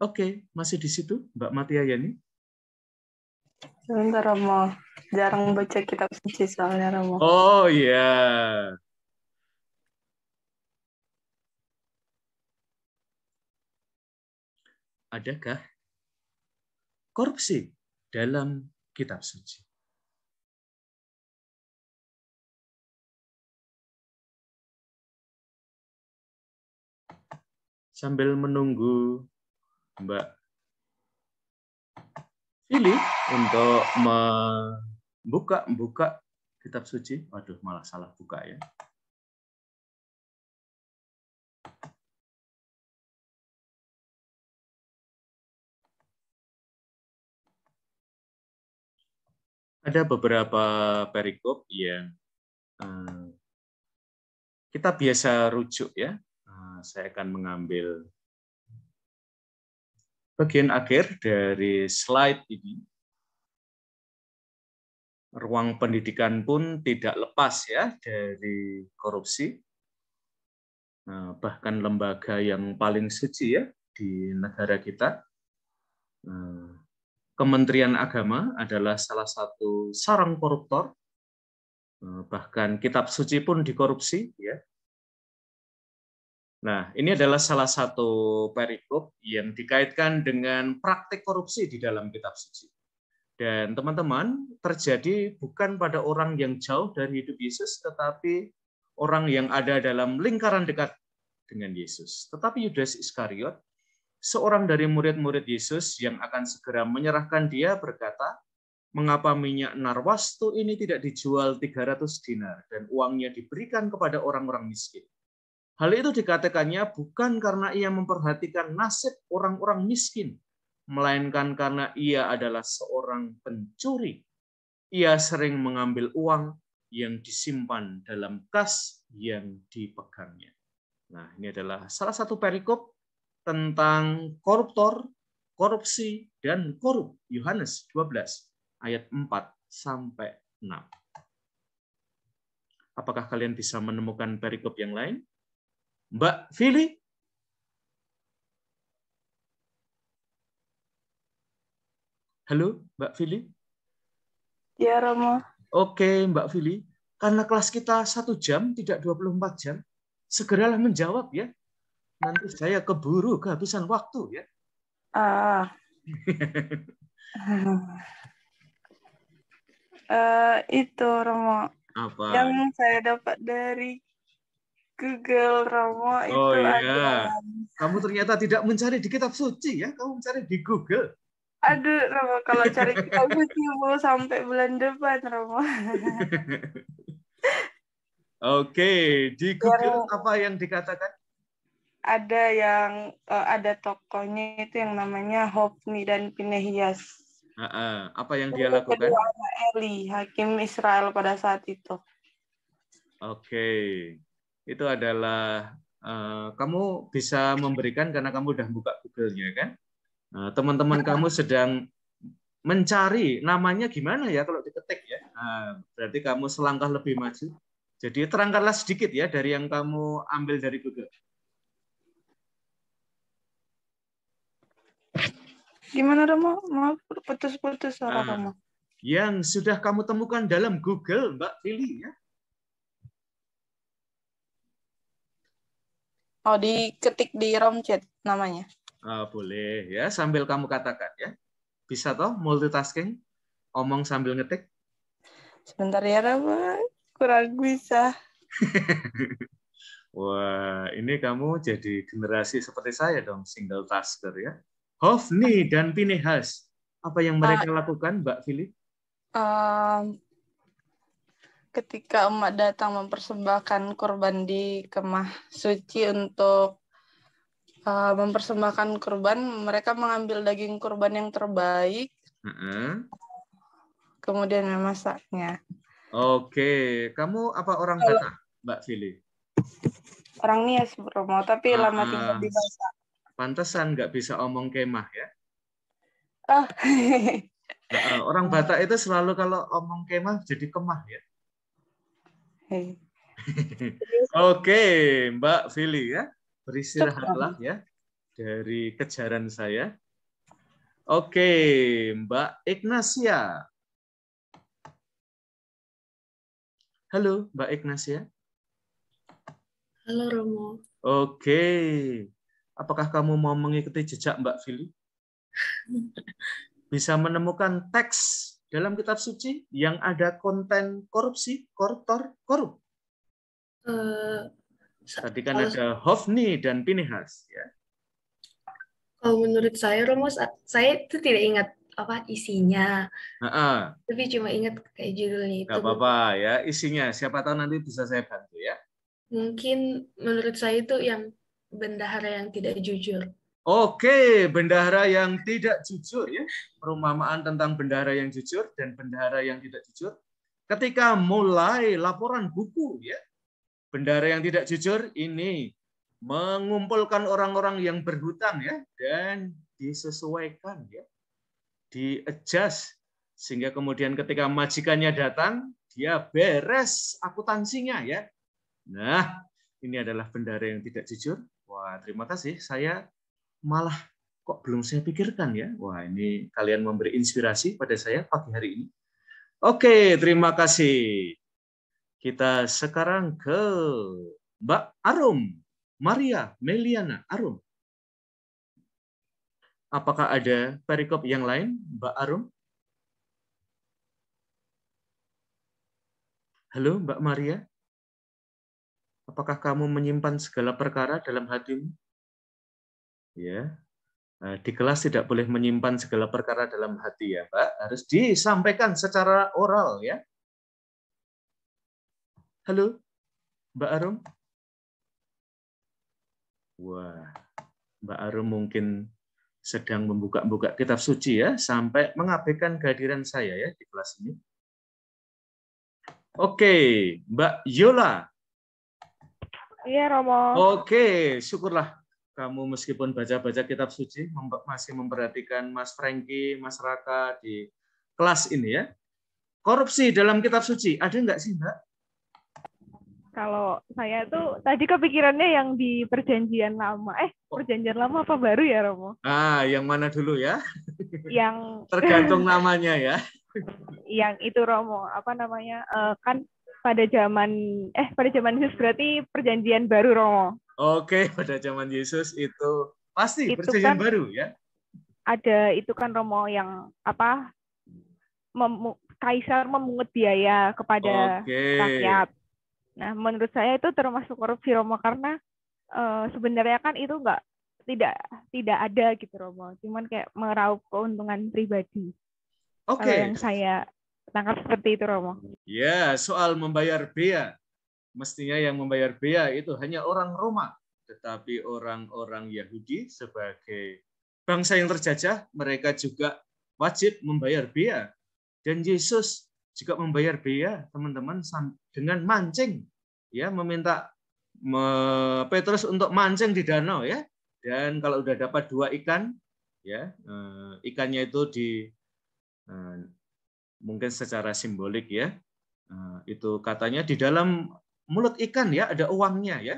Oke, masih di situ Mbak Matia Yani? Sebentar Romo, jarang baca kitab suci soalnya Romo. Oh iya. Yeah. Adakah korupsi dalam kitab suci? Sambil menunggu Mbak pilih untuk membuka buka kitab suci. Waduh, malah salah buka ya. Ada beberapa perikop yang eh, kita biasa rujuk ya. Eh, saya akan mengambil bagian akhir dari slide ini, ruang pendidikan pun tidak lepas ya dari korupsi. Nah, bahkan lembaga yang paling suci ya di negara kita, nah, Kementerian Agama adalah salah satu sarang koruptor. Nah, bahkan kitab suci pun dikorupsi ya Nah, ini adalah salah satu perikop yang dikaitkan dengan praktik korupsi di dalam kitab suci. Dan teman-teman, terjadi bukan pada orang yang jauh dari hidup Yesus, tetapi orang yang ada dalam lingkaran dekat dengan Yesus. Tetapi Yudas Iskariot, seorang dari murid-murid Yesus yang akan segera menyerahkan dia berkata, mengapa minyak narwastu ini tidak dijual 300 dinar dan uangnya diberikan kepada orang-orang miskin. Hal itu dikatakannya bukan karena ia memperhatikan nasib orang-orang miskin, melainkan karena ia adalah seorang pencuri. Ia sering mengambil uang yang disimpan dalam kas yang dipegangnya. Nah, ini adalah salah satu perikop tentang koruptor, korupsi, dan korup. Yohanes 12 ayat 4 sampai 6. Apakah kalian bisa menemukan perikop yang lain? Mbak Fili? Halo, Mbak Fili? Ya, Romo. Oke, Mbak Fili. Karena kelas kita satu jam, tidak 24 jam, segeralah menjawab ya. Nanti saya keburu, kehabisan waktu ya. Ah. uh, itu Romo. Apa? Yang saya dapat dari Google Romo oh, itu iya. ada. Kamu ternyata tidak mencari di kitab suci ya, kamu mencari di Google. Aduh, Romo, kalau cari kitab suci mau sampai bulan depan, Romo. Oke, di Google yang, apa yang dikatakan? Ada yang eh, ada tokonya itu yang namanya Hofni dan Pinehias. apa yang dia lakukan? Kedua Eli, hakim Israel pada saat itu. Oke. Okay itu adalah eh, kamu bisa memberikan karena kamu sudah buka Google-nya kan. teman eh, teman-teman iya. kamu sedang mencari namanya gimana ya kalau diketik ya. Nah, berarti kamu selangkah lebih maju. Jadi terangkanlah sedikit ya dari yang kamu ambil dari Google. Gimana Romo? Maaf putus-putus suara Romo. Ah, yang sudah kamu temukan dalam Google, Mbak Lili ya. Oh, diketik di ROM chat namanya. Uh, boleh ya, sambil kamu katakan ya. Bisa toh multitasking? Omong sambil ngetik? Sebentar ya, Rama. Kurang bisa. Wah, ini kamu jadi generasi seperti saya dong, single tasker ya. Hofni dan Pinehas, apa yang mereka uh, lakukan, Mbak Philip? Uh, ketika emak datang mempersembahkan kurban di kemah suci untuk uh, mempersembahkan kurban, mereka mengambil daging kurban yang terbaik, mm-hmm. kemudian memasaknya. Oke, kamu apa orang Batak, Mbak Fili? Orang Nias, Bromo, tapi ah, lama ah. tinggal di Batak. Pantesan nggak bisa omong kemah ya? Oh. Nah, orang Batak itu selalu kalau omong kemah jadi kemah ya. Oke, Mbak Fili ya. Beristirahatlah ya dari kejaran saya. Oke, Mbak Ignasia. Halo, Mbak Ignasia. Halo, Romo. Oke. Apakah kamu mau mengikuti jejak Mbak Fili? Bisa menemukan teks dalam kitab suci yang ada konten korupsi, koruptor, korup? Uh, Tadi kan ada Hofni dan Pinehas. Ya. Kalau menurut saya, Romo, saya itu tidak ingat apa isinya. Uh -uh. Tapi cuma ingat kayak judulnya itu. Gak apa-apa ya, isinya. Siapa tahu nanti bisa saya bantu ya. Mungkin menurut saya itu yang bendahara yang tidak jujur. Oke, bendahara yang tidak jujur ya. Perumpamaan tentang bendahara yang jujur dan bendahara yang tidak jujur. Ketika mulai laporan buku ya. Bendahara yang tidak jujur ini mengumpulkan orang-orang yang berhutang ya dan disesuaikan ya. Di adjust sehingga kemudian ketika majikannya datang dia beres akuntansinya ya. Nah, ini adalah bendahara yang tidak jujur. Wah, terima kasih. Saya malah kok belum saya pikirkan ya. Wah, ini kalian memberi inspirasi pada saya pagi hari ini. Oke, terima kasih. Kita sekarang ke Mbak Arum, Maria Meliana Arum. Apakah ada perikop yang lain, Mbak Arum? Halo, Mbak Maria. Apakah kamu menyimpan segala perkara dalam hatimu? ya eh, di kelas tidak boleh menyimpan segala perkara dalam hati ya Pak harus disampaikan secara oral ya halo Mbak Arum wah Mbak Arum mungkin sedang membuka-buka kitab suci ya sampai mengabaikan kehadiran saya ya di kelas ini oke Mbak Yola iya Romo oke syukurlah kamu meskipun baca-baca kitab suci masih memperhatikan Mas Franky, Mas Raka di kelas ini ya. Korupsi dalam kitab suci ada nggak sih Mbak? Kalau saya itu tadi kepikirannya yang di perjanjian lama. Eh, oh. perjanjian lama apa baru ya, Romo? Ah, yang mana dulu ya? Yang tergantung namanya ya. yang itu Romo, apa namanya? Uh, kan pada zaman eh pada zaman Yesus berarti perjanjian baru Romo. Oke, pada zaman Yesus itu pasti itu perjanjian kan, baru ya. Ada itu kan Romo yang apa? Mem, Kaisar memungut biaya kepada okay. rakyat. Nah, menurut saya itu termasuk korupsi Romo karena uh, sebenarnya kan itu enggak tidak tidak ada gitu Romo, cuman kayak meraup keuntungan pribadi. Oke. Okay. yang saya tangkap seperti itu Romo. Ya, soal membayar biaya mestinya yang membayar bea itu hanya orang Roma, tetapi orang-orang Yahudi sebagai bangsa yang terjajah, mereka juga wajib membayar bea. Dan Yesus juga membayar bea, teman-teman, dengan mancing. Ya, meminta Petrus untuk mancing di danau ya. Dan kalau sudah dapat dua ikan, ya, eh, ikannya itu di eh, mungkin secara simbolik ya. Eh, itu katanya di dalam mulut ikan ya ada uangnya ya.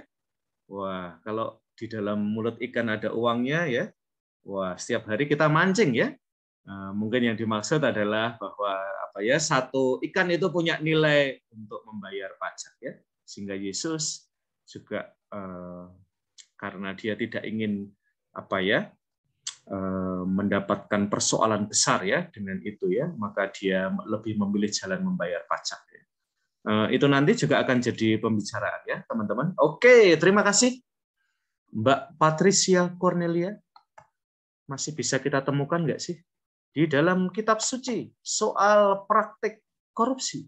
Wah, kalau di dalam mulut ikan ada uangnya ya. Wah, setiap hari kita mancing ya. Eh, mungkin yang dimaksud adalah bahwa apa ya satu ikan itu punya nilai untuk membayar pajak ya. Sehingga Yesus juga eh, karena dia tidak ingin apa ya eh, mendapatkan persoalan besar ya dengan itu ya, maka dia lebih memilih jalan membayar pajak. Eh, itu nanti juga akan jadi pembicaraan ya, teman-teman. Oke, terima kasih Mbak Patricia Cornelia. Masih bisa kita temukan nggak sih? Di dalam kitab suci, soal praktik korupsi.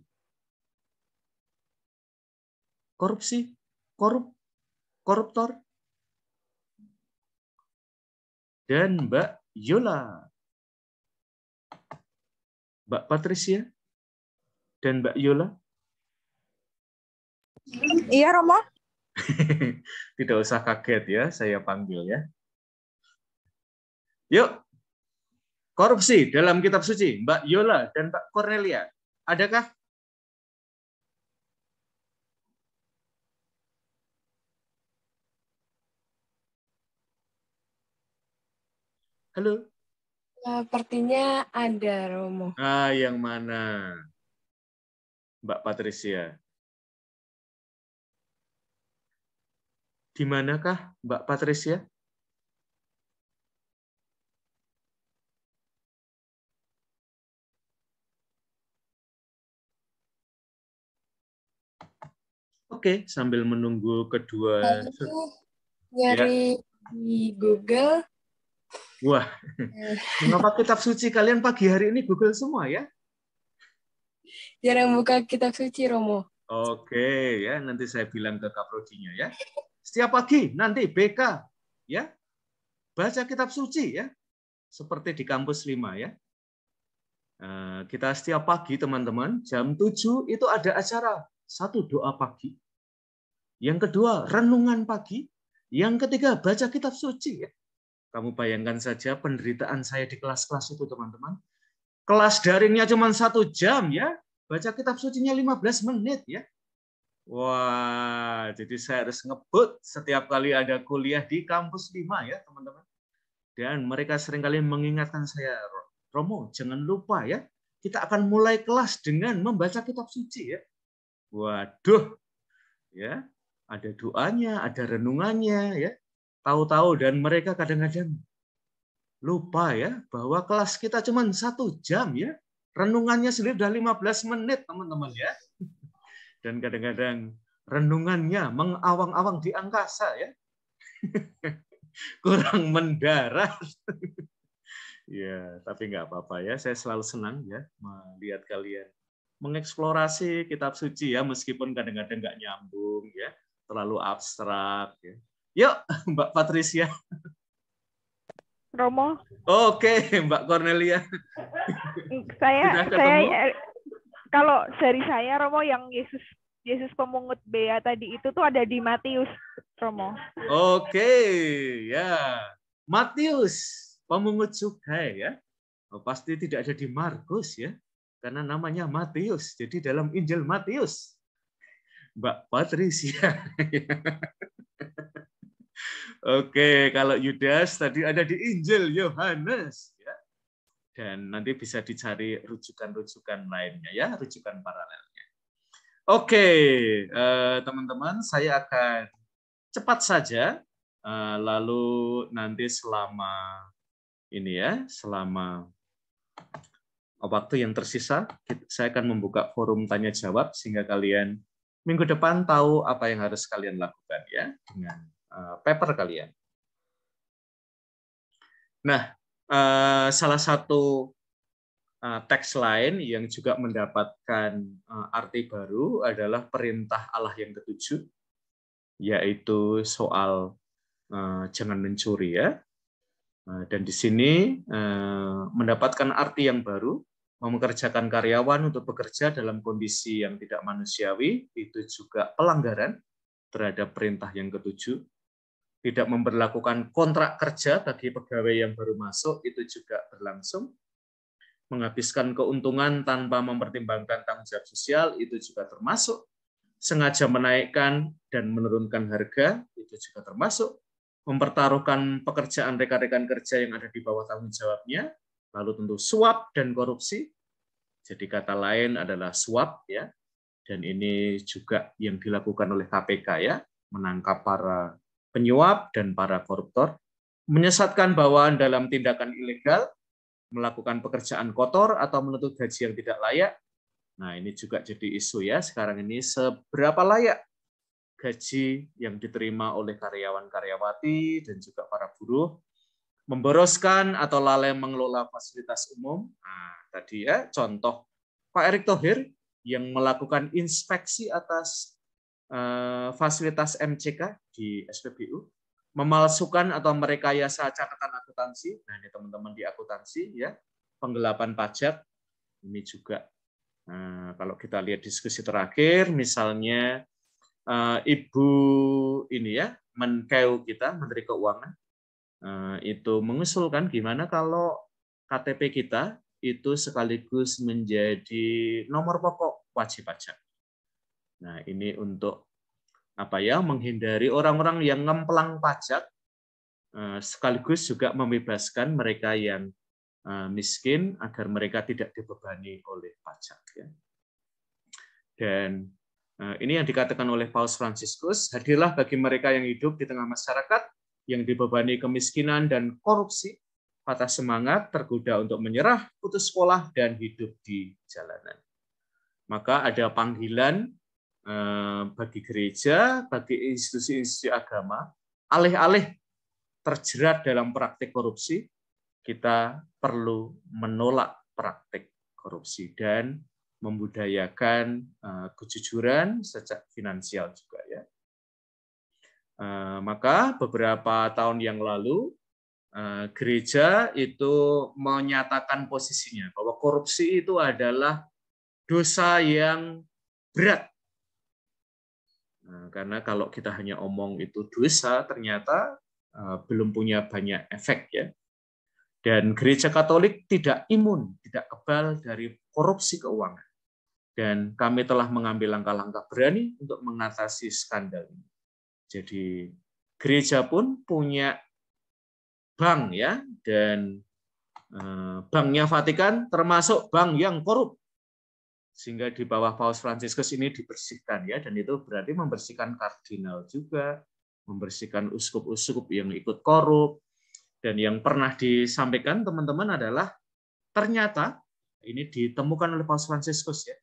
Korupsi, korup, koruptor. Dan Mbak Yola. Mbak Patricia dan Mbak Yola Iya, Romo. Tidak usah kaget ya, saya panggil ya. Yuk, korupsi dalam kitab suci, Mbak Yola dan Pak Cornelia. Adakah? Halo? Sepertinya ada, Romo. Ah, yang mana? Mbak Patricia. Di manakah Mbak Patricia? Oke, sambil menunggu kedua. Nyari ya. di Google. Wah, mengapa eh. kitab suci kalian pagi hari ini Google semua ya? Jarang buka kitab suci, Romo. Oke, ya nanti saya bilang ke kaprodinya ya. Setiap pagi nanti BK ya. Baca kitab suci ya. Seperti di kampus 5 ya. Eh, kita setiap pagi teman-teman jam 7 itu ada acara satu doa pagi. Yang kedua renungan pagi, yang ketiga baca kitab suci ya. Kamu bayangkan saja penderitaan saya di kelas-kelas itu teman-teman. Kelas daringnya cuma satu jam ya, baca kitab sucinya 15 menit ya. Wah, jadi saya harus ngebut setiap kali ada kuliah di kampus 5 ya, teman-teman. Dan mereka seringkali mengingatkan saya, Romo, jangan lupa ya, kita akan mulai kelas dengan membaca kitab suci ya. Waduh, ya ada doanya, ada renungannya ya. Tahu-tahu dan mereka kadang-kadang lupa ya bahwa kelas kita cuma satu jam ya. Renungannya sendiri sudah 15 menit teman-teman ya dan kadang-kadang renungannya mengawang-awang di angkasa ya. Kurang mendarat. ya, tapi nggak apa-apa ya. Saya selalu senang ya melihat kalian mengeksplorasi kitab suci ya meskipun kadang-kadang nggak nyambung ya, terlalu abstrak ya. Yuk, Mbak Patricia. Romo. Oke, Mbak Cornelia. Saya saya kalau dari saya Romo yang Yesus Yesus pemungut bea tadi itu tuh ada di Matius Romo. Oke, okay, ya. Yeah. Matius pemungut cukai ya. Oh, pasti tidak ada di Markus ya. Karena namanya Matius. Jadi dalam Injil Matius. Mbak Patricia. Oke, okay, kalau Yudas tadi ada di Injil Yohanes dan nanti bisa dicari rujukan-rujukan lainnya ya, rujukan paralelnya. Oke, eh, teman-teman, saya akan cepat saja eh, lalu nanti selama ini ya, selama waktu yang tersisa, saya akan membuka forum tanya jawab sehingga kalian minggu depan tahu apa yang harus kalian lakukan ya dengan eh, paper kalian. Nah, Eh, salah satu eh, teks lain yang juga mendapatkan eh, arti baru adalah perintah Allah yang ketujuh, yaitu soal jangan mencuri ya. dan di sini mendapatkan arti yang baru, memekerjakan karyawan untuk bekerja dalam kondisi yang tidak manusiawi, itu juga pelanggaran terhadap perintah yang ketujuh tidak memperlakukan kontrak kerja bagi pegawai yang baru masuk itu juga berlangsung. Menghabiskan keuntungan tanpa mempertimbangkan tanggung jawab sosial itu juga termasuk. Sengaja menaikkan dan menurunkan harga itu juga termasuk. Mempertaruhkan pekerjaan rekan-rekan kerja yang ada di bawah tanggung jawabnya, lalu tentu suap dan korupsi. Jadi kata lain adalah suap ya. Dan ini juga yang dilakukan oleh KPK ya, menangkap para penyuap, dan para koruptor, menyesatkan bawahan dalam tindakan ilegal, melakukan pekerjaan kotor atau menuntut gaji yang tidak layak. Nah, ini juga jadi isu ya sekarang ini seberapa layak gaji yang diterima oleh karyawan-karyawati dan juga para buruh memboroskan atau lalai mengelola fasilitas umum. Nah, tadi ya contoh Pak Erick Thohir yang melakukan inspeksi atas uh, fasilitas MCK di SPBU memalsukan atau merekayasa catatan akuntansi. Nah, ini teman-teman di akuntansi ya, penggelapan pajak ini juga. Nah, kalau kita lihat diskusi terakhir misalnya uh, Ibu ini ya, Menkeu kita, Menteri Keuangan uh, itu mengusulkan gimana kalau KTP kita itu sekaligus menjadi nomor pokok wajib pajak. Nah, ini untuk apa ya menghindari orang-orang yang ngemplang pajak eh, sekaligus juga membebaskan mereka yang eh, miskin agar mereka tidak dibebani oleh pajak ya. Dan eh, ini yang dikatakan oleh Paus Franciscus, hadirlah bagi mereka yang hidup di tengah masyarakat yang dibebani kemiskinan dan korupsi, patah semangat, tergoda untuk menyerah, putus sekolah dan hidup di jalanan. Maka ada panggilan Eh, bagi gereja, bagi institusi-institusi agama, alih-alih terjerat dalam praktik korupsi, kita perlu menolak praktik korupsi dan membudayakan eh, kejujuran sejak finansial juga ya. Eh, maka beberapa tahun yang lalu gereja itu menyatakan posisinya bahwa korupsi itu adalah dosa yang berat Eh, karena kalau kita hanya omong itu dosa, ternyata eh, belum punya banyak efek ya. Dan gereja Katolik tidak imun, tidak kebal dari korupsi keuangan. Dan kami telah mengambil langkah-langkah berani untuk mengatasi skandal ini. Jadi gereja pun punya bank ya, dan eh, banknya Vatikan termasuk bank yang korup sehingga di bawah Paus Fransiskus ini dibersihkan ya dan itu berarti membersihkan kardinal juga membersihkan uskup-uskup yang ikut korup dan yang pernah disampaikan teman-teman adalah ternyata ini ditemukan oleh Paus Fransiskus ya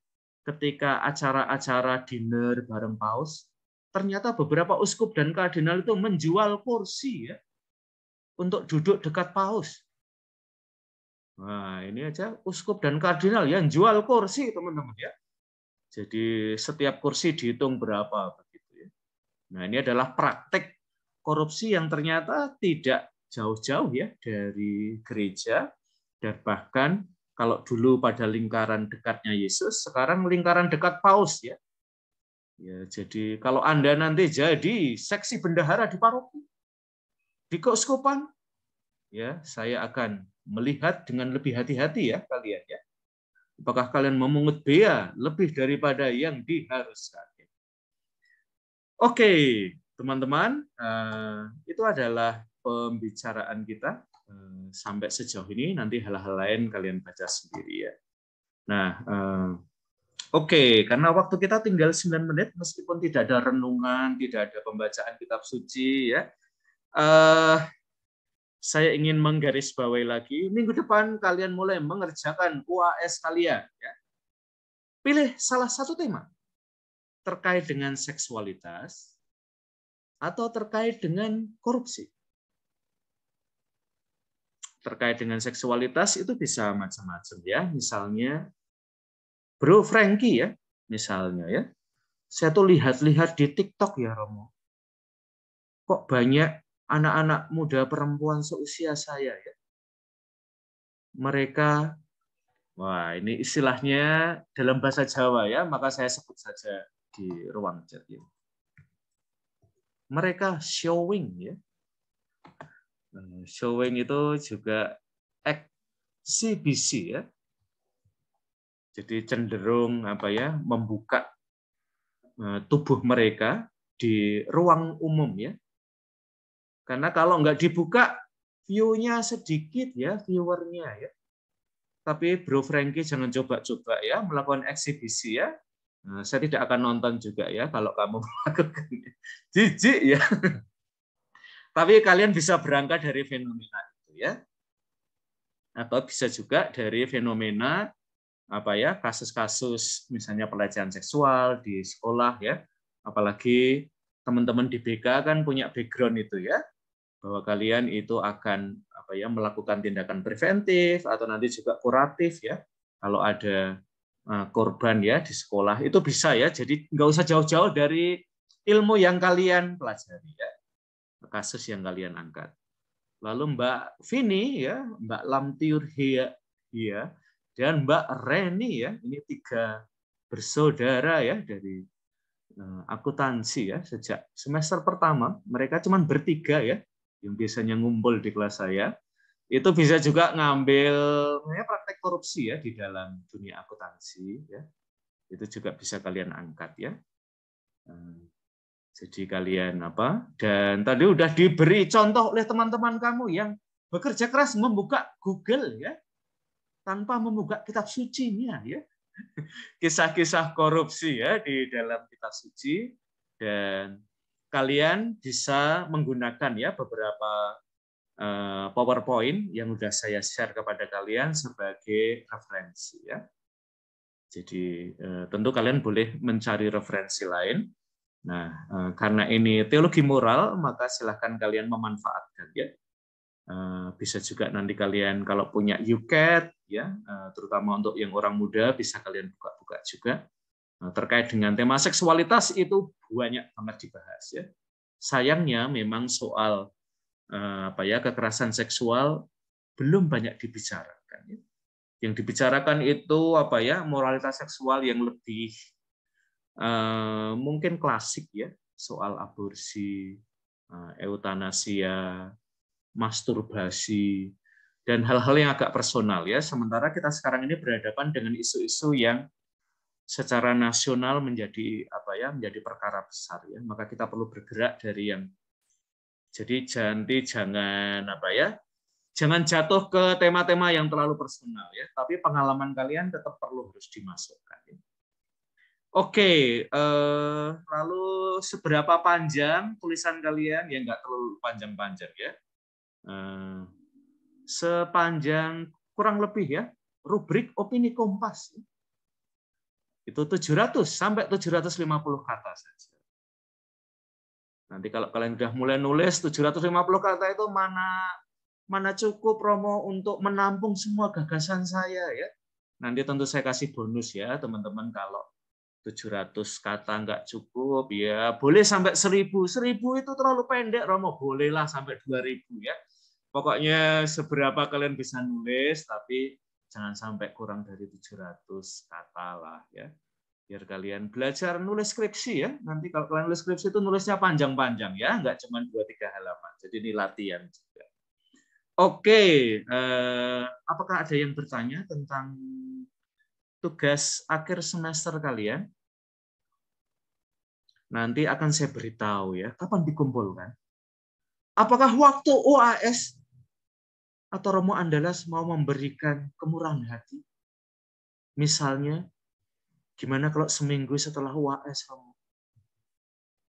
ketika acara-acara dinner bareng Paus ternyata beberapa uskup dan kardinal itu menjual kursi ya untuk duduk dekat Paus Nah, ini aja uskup dan kardinal yang jual kursi, teman-teman ya. Jadi setiap kursi dihitung berapa begitu ya. Nah, ini adalah praktek korupsi yang ternyata tidak jauh-jauh ya dari gereja dan bahkan kalau dulu pada lingkaran dekatnya Yesus, sekarang lingkaran dekat Paus ya. Ya, jadi kalau Anda nanti jadi seksi bendahara di paroki, di keuskupan, ya saya akan melihat dengan lebih hati-hati ya kalian ya. Apakah kalian memungut bea lebih daripada yang diharuskan? Oke, teman-teman, eh, itu adalah pembicaraan kita eh, sampai sejauh ini. Nanti hal-hal lain kalian baca sendiri ya. Nah, eh, oke, okay. karena waktu kita tinggal 9 menit, meskipun tidak ada renungan, tidak ada pembacaan kitab suci ya saya ingin menggarisbawahi lagi, minggu depan kalian mulai mengerjakan UAS kalian. Ya. Pilih salah satu tema terkait dengan seksualitas atau terkait dengan korupsi. Terkait dengan seksualitas itu bisa macam-macam ya. Misalnya, Bro Frankie ya, misalnya ya. Saya tuh lihat-lihat di TikTok ya Romo. Kok banyak anak-anak muda perempuan seusia saya ya. Mereka wah ini istilahnya dalam bahasa Jawa ya, maka saya sebut saja di ruang chat ini. Ya. Mereka showing ya. Nah, showing itu juga CBC ya. Jadi cenderung apa ya, membuka eh, tubuh mereka di ruang umum ya, karena kalau nggak dibuka, view-nya sedikit ya, viewernya ya. Tapi Bro Frankie jangan coba-coba ya melakukan eksibisi ya. Nah, saya tidak akan nonton juga ya kalau kamu melakukan jijik ya. Tapi kalian bisa berangkat dari fenomena itu ya. Atau bisa juga dari fenomena apa ya kasus-kasus misalnya pelecehan seksual di sekolah ya apalagi teman-teman di BK kan punya background itu ya bahwa kalian itu akan apa ya melakukan tindakan preventif atau nanti juga kuratif ya kalau ada eh, korban ya di sekolah itu bisa ya jadi nggak usah jauh-jauh dari ilmu yang kalian pelajari ya kasus yang kalian angkat lalu Mbak Vini ya Mbak Lamtiur Hia ya dan Mbak Reni ya ini tiga bersaudara ya dari eh, akuntansi ya sejak semester pertama mereka cuma bertiga ya yang biasanya ngumpul di kelas saya, itu bisa juga ngambil ya, praktek korupsi ya di dalam dunia akuntansi ya. Itu juga bisa kalian angkat ya. Jadi kalian apa? Dan tadi udah diberi contoh oleh teman-teman kamu yang bekerja keras membuka Google ya tanpa membuka kitab suci nya ya. Kisah-kisah korupsi ya di dalam kitab suci dan kalian bisa menggunakan ya beberapa eh, PowerPoint yang sudah saya share kepada kalian sebagai referensi ya. Jadi eh, tentu kalian boleh mencari referensi lain. Nah, eh, karena ini teologi moral, maka silahkan kalian memanfaatkan ya. Bisa juga nanti kalian kalau punya UCAT ya, terutama untuk yang orang muda bisa kalian buka-buka juga. Nah, terkait dengan tema seksualitas itu banyak banget dibahas ya. Sayangnya memang soal eh, apa ya kekerasan seksual belum banyak dibicarakan ya. Yang dibicarakan itu apa ya moralitas seksual yang lebih eh, mungkin klasik ya, soal aborsi, eh, eutanasia, masturbasi dan hal-hal yang agak personal ya. Sementara kita sekarang ini berhadapan dengan isu-isu yang secara nasional menjadi apa ya menjadi perkara besar ya maka kita perlu bergerak dari yang jadi janti jangan apa ya jangan jatuh ke tema-tema yang terlalu personal ya tapi pengalaman kalian tetap perlu harus dimasukkan ya. oke eh, lalu seberapa panjang tulisan kalian ya nggak terlalu panjang-panjang ya eh, sepanjang kurang lebih ya rubrik opini kompas ya itu 700 sampai 750 kata saja. Nanti kalau kalian sudah mulai nulis 750 kata itu mana mana cukup promo untuk menampung semua gagasan saya ya. Nanti tentu saya kasih bonus ya teman-teman kalau 700 kata nggak cukup ya boleh sampai 1000. 1000 itu terlalu pendek Romo, bolehlah sampai 2000 ya. Pokoknya seberapa kalian bisa nulis tapi jangan sampai kurang dari 700 kata lah ya. Biar kalian belajar nulis skripsi ya. Nanti kalau kalian nulis skripsi itu nulisnya panjang-panjang ya, enggak cuma 2-3 halaman. Jadi ini latihan juga. Oke, eh, apakah ada yang bertanya tentang tugas akhir semester kalian? Nanti akan saya beritahu ya, kapan dikumpulkan. Apakah waktu UAS atau Romo Andalas mau memberikan kemurahan hati? Misalnya, gimana kalau seminggu setelah UAS Romo?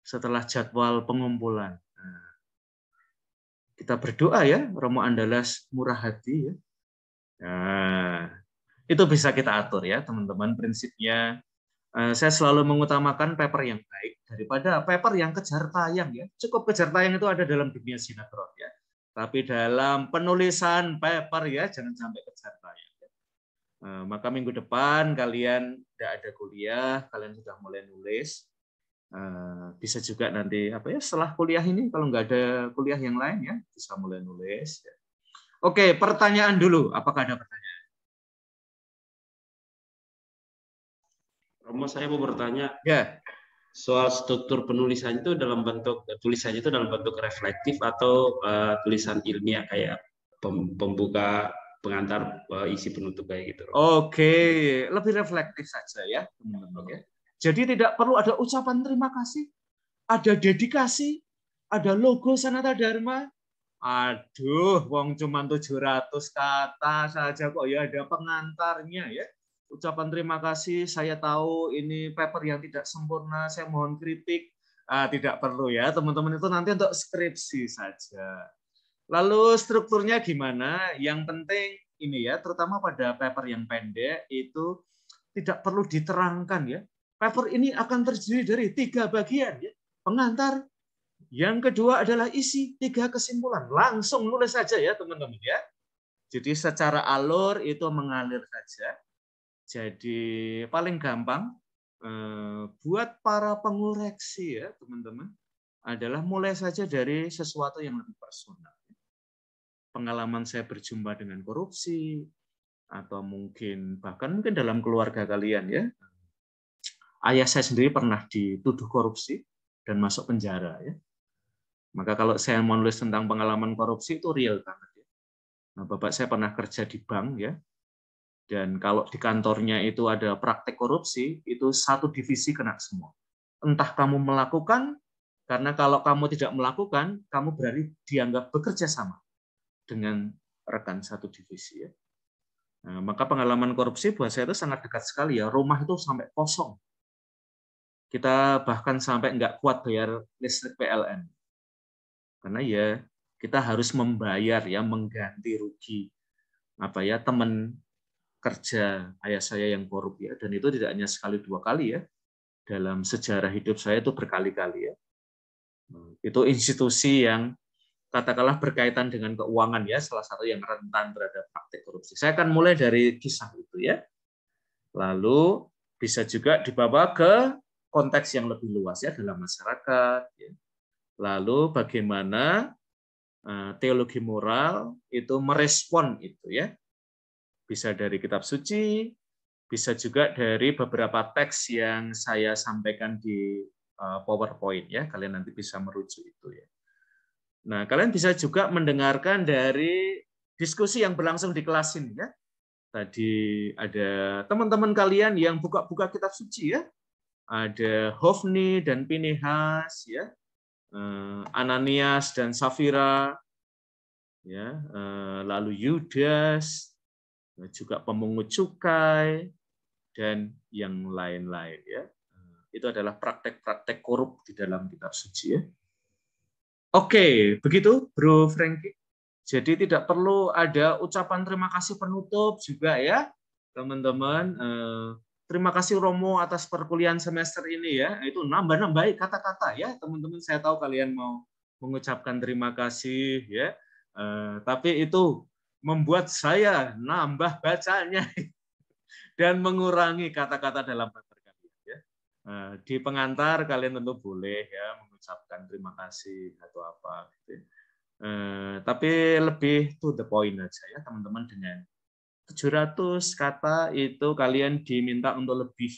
Setelah jadwal pengumpulan. Nah, kita berdoa ya, Romo Andalas murah hati ya. Nah, itu bisa kita atur ya teman-teman prinsipnya eh, saya selalu mengutamakan paper yang baik daripada paper yang kejar tayang ya. Cukup kejar tayang itu ada dalam dunia sinetron ya. Tapi dalam penulisan paper ya, jangan sampai kejar tayang. Eh, maka minggu depan kalian tidak ada kuliah, kalian sudah mulai nulis. Eh, bisa juga nanti apa ya setelah kuliah ini kalau nggak ada kuliah yang lain ya bisa mulai nulis. Oke, pertanyaan dulu. Apakah ada pertanyaan? Romo saya mau bertanya. Ya soal struktur penulisan itu dalam bentuk tulisannya itu dalam bentuk reflektif atau uh, tulisan ilmiah kayak pem, pembuka pengantar uh, isi penutup kayak gitu. Oke, okay. lebih reflektif saja ya. Hmm. Okay. Jadi tidak perlu ada ucapan terima kasih, ada dedikasi, ada logo Sanata Dharma. Aduh, wong cuma 700 kata saja kok ya ada pengantarnya ya ucapan terima kasih. Saya tahu ini paper yang tidak sempurna. Saya mohon kritik. Uh, tidak perlu ya, teman-teman itu nanti untuk skripsi saja. Lalu strukturnya gimana? Yang penting ini ya, terutama pada paper yang pendek itu tidak perlu diterangkan ya. Paper ini akan terdiri dari tiga bagian ya. Pengantar, yang kedua adalah isi, tiga kesimpulan. Langsung nulis saja ya teman-teman ya. Jadi secara alur itu mengalir saja. Jadi paling gampang eh, buat para pengoreksi ya teman-teman adalah mulai saja dari sesuatu yang lebih personal. Pengalaman saya berjumpa dengan korupsi atau mungkin bahkan mungkin dalam keluarga kalian ya. Ayah saya sendiri pernah dituduh korupsi dan masuk penjara ya. Maka kalau saya mau nulis tentang pengalaman korupsi itu real banget ya. Nah, bapak saya pernah kerja di bank ya, dan kalau di kantornya itu ada praktek korupsi, itu satu divisi kena semua. Entah kamu melakukan, karena kalau kamu tidak melakukan, kamu berarti dianggap bekerja sama dengan rekan satu divisi. Ya. Nah, maka pengalaman korupsi buat saya itu sangat dekat sekali ya. Rumah itu sampai kosong. Kita bahkan sampai nggak kuat bayar listrik PLN. Karena ya kita harus membayar ya mengganti rugi apa ya teman kerja ayah saya yang korup ya dan itu tidak hanya sekali dua kali ya dalam sejarah hidup saya itu berkali-kali ya hmm, itu institusi yang katakanlah berkaitan dengan keuangan ya salah satu yang rentan terhadap praktik korupsi saya akan mulai dari kisah itu ya lalu bisa juga dibawa ke konteks yang lebih luas ya dalam masyarakat ya. lalu bagaimana eh, teologi moral itu merespon itu ya bisa dari kitab suci, bisa juga dari beberapa teks yang saya sampaikan di eh, PowerPoint ya. Kalian nanti bisa merujuk itu ya. Nah, kalian bisa juga mendengarkan dari diskusi yang berlangsung di kelas ini ya. Tadi ada teman-teman kalian yang buka-buka kitab suci ya. Ada Hofni dan Pinehas ya. Eh, Ananias dan Safira ya, eh, lalu Yudas, Eh, juga pemungut cukai dan yang lain-lain ya. Eh, itu adalah praktek-praktek korup di dalam kitab suci ya. Oke, begitu Bro Frankie. Jadi tidak perlu ada ucapan terima kasih penutup juga ya, teman-teman. Eh, terima kasih Romo atas perkuliahan semester ini ya. Itu nambah nambah kata-kata ya, teman-teman. Saya tahu kalian mau mengucapkan terima kasih ya. Tapi itu membuat saya nambah bacanya dan mengurangi kata-kata dalam materi kalian. Ya. Nah, di pengantar kalian tentu boleh ya mengucapkan terima kasih atau apa. Gitu ya. eh, tapi lebih to the point aja ya teman-teman dengan 700 kata itu kalian diminta untuk lebih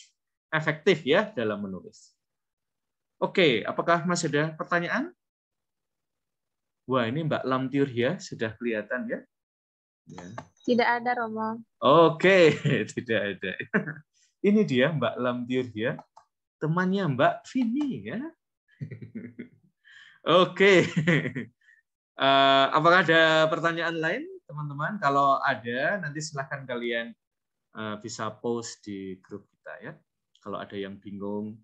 efektif ya dalam menulis. Oke, apakah masih ada pertanyaan? Wah, ini Mbak Lamtiur ya, sudah kelihatan ya. Ya. Tidak ada, Romo. Oke, tidak ada. Ini dia Mbak Lamdir ya. Temannya Mbak Vini ya. Oke. Eh, apakah ada pertanyaan lain, teman-teman? Kalau ada, nanti silahkan kalian eh, bisa post di grup kita ya. Kalau ada yang bingung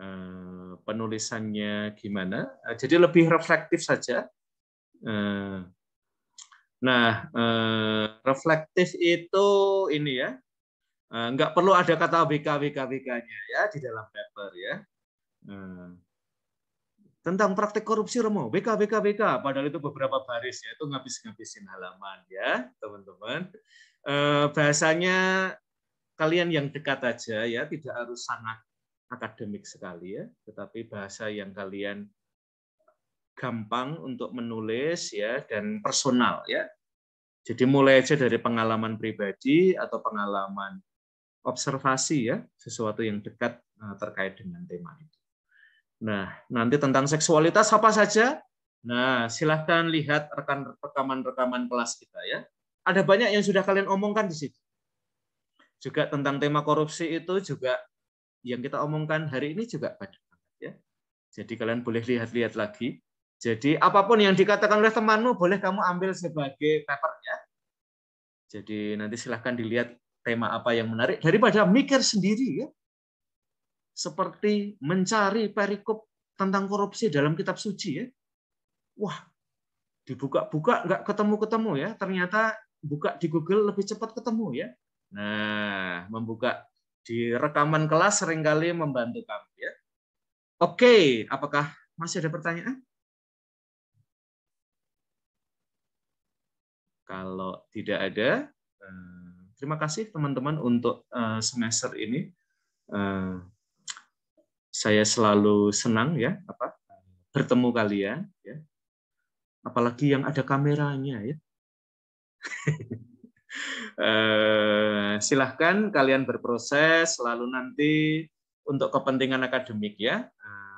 eh, penulisannya gimana, jadi lebih reflektif saja. Uh, Nah, eh, reflektif itu ini ya, eh, nggak perlu ada kata WK WK WK-nya ya di dalam paper ya. Eh, tentang praktik korupsi Romo, WK WK WK, padahal itu beberapa baris ya, itu ngabis-ngabisin halaman ya, teman-teman. Eh, bahasanya kalian yang dekat aja ya, tidak harus sangat akademik sekali ya, tetapi bahasa yang kalian gampang untuk menulis ya dan personal ya. Jadi mulai aja dari pengalaman pribadi atau pengalaman observasi ya, sesuatu yang dekat eh, terkait dengan tema itu. Nah, nanti tentang seksualitas apa saja? Nah, silahkan lihat rekan rekaman-rekaman kelas kita ya. Ada banyak yang sudah kalian omongkan di situ. Juga tentang tema korupsi itu juga yang kita omongkan hari ini juga banyak ya. Jadi kalian boleh lihat-lihat lagi jadi apapun yang dikatakan oleh temanmu boleh kamu ambil sebagai papernya. Jadi nanti silahkan dilihat tema apa yang menarik daripada mikir sendiri ya. Seperti mencari perikop tentang korupsi dalam kitab suci ya. Wah, dibuka-buka nggak ketemu-ketemu ya. Ternyata buka di Google lebih cepat ketemu ya. Nah, membuka di rekaman kelas seringkali membantu kamu ya. Oke, apakah masih ada pertanyaan? Kalau tidak ada, eh, terima kasih teman-teman untuk eh, semester ini. Eh, saya selalu senang ya apa bertemu kalian ya. Apalagi yang ada kameranya ya. silahkan kalian berproses lalu nanti untuk kepentingan akademik ya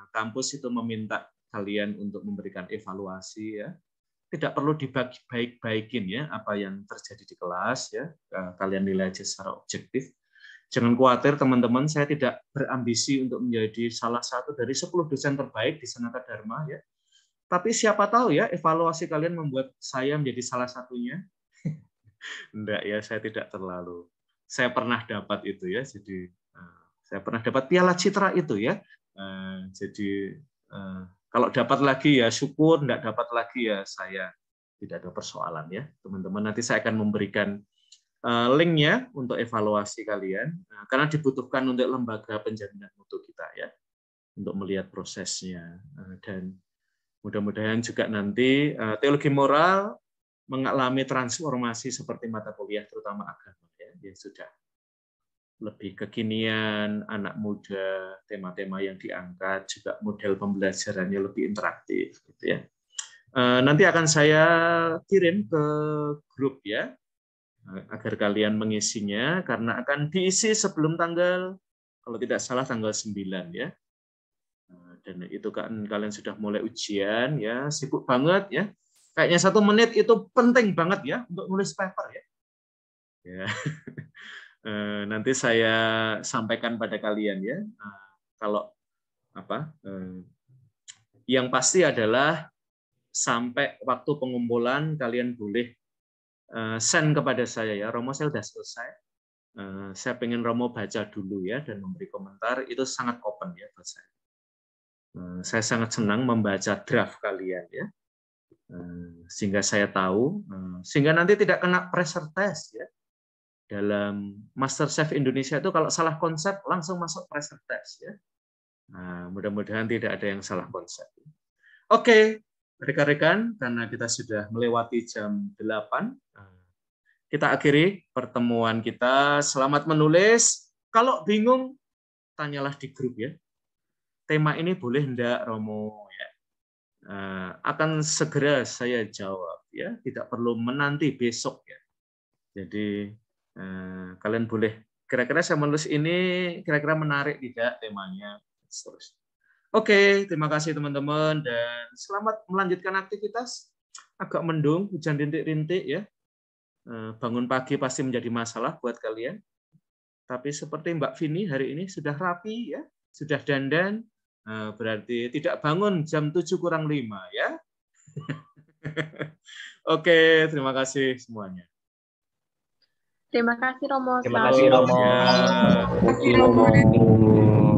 kampus itu meminta kalian untuk memberikan evaluasi ya tidak perlu dibagi baik-baikin ya apa yang terjadi di kelas ya eh, kalian nilai aja secara objektif jangan khawatir teman-teman saya tidak berambisi untuk menjadi salah satu dari 10 dosen terbaik di Senata Dharma ya tapi siapa tahu ya evaluasi kalian membuat saya menjadi salah satunya enggak ya saya tidak terlalu saya pernah dapat itu ya jadi eh, saya pernah dapat piala citra itu ya eh, jadi kalau dapat lagi ya syukur, tidak dapat lagi ya saya tidak ada persoalan ya. Teman-teman nanti saya akan memberikan eh, linknya untuk evaluasi kalian eh, karena dibutuhkan untuk lembaga penjaminan mutu kita ya untuk melihat prosesnya eh, dan mudah-mudahan juga nanti teologi moral mengalami transformasi seperti mata kuliah terutama agama ya yang sudah lebih kekinian, anak muda, tema-tema yang diangkat, juga model pembelajarannya lebih interaktif, gitu ya. Eh, nanti akan saya kirim ke grup ya, eh, agar kalian mengisinya, karena akan diisi sebelum tanggal, kalau tidak salah tanggal 9 ya. Eh, dan itu kan kalian sudah mulai ujian ya, sibuk banget ya. Kayaknya satu menit itu penting banget ya untuk nulis paper ya. Ya. Eh, nanti saya sampaikan pada kalian ya. Eh, kalau apa? Eh, yang pasti adalah sampai waktu pengumpulan kalian boleh send kepada saya ya. Romo saya sudah selesai. saya pengen Romo baca dulu ya dan memberi komentar itu sangat open ya buat saya. saya sangat senang membaca draft kalian ya sehingga saya tahu, sehingga nanti tidak kena pressure test ya dalam Master Chef Indonesia itu kalau salah konsep langsung masuk pressure test ya. Nah, mudah-mudahan tidak ada yang salah konsep. Oke, rekan-rekan, karena kita sudah melewati jam 8, kita akhiri pertemuan kita. Selamat menulis. Kalau bingung, tanyalah di grup ya. Tema ini boleh enggak, Romo? Ya. Eh, akan segera saya jawab ya, tidak perlu menanti besok ya. Jadi Eh, kalian boleh kira-kira saya menulis ini kira-kira menarik tidak temanya terus Oke, terima kasih teman-teman dan selamat melanjutkan aktivitas. Agak mendung, hujan rintik-rintik ya. Eh, bangun pagi pasti menjadi masalah buat kalian. Tapi seperti Mbak Vini hari ini sudah rapi ya, sudah dandan, eh, berarti tidak bangun jam 7 kurang 5 ya. Oke, terima kasih semuanya. Terima kasih Romo. Terima kasih Romo. Terima kasih Romo. Terima kasih, Romo.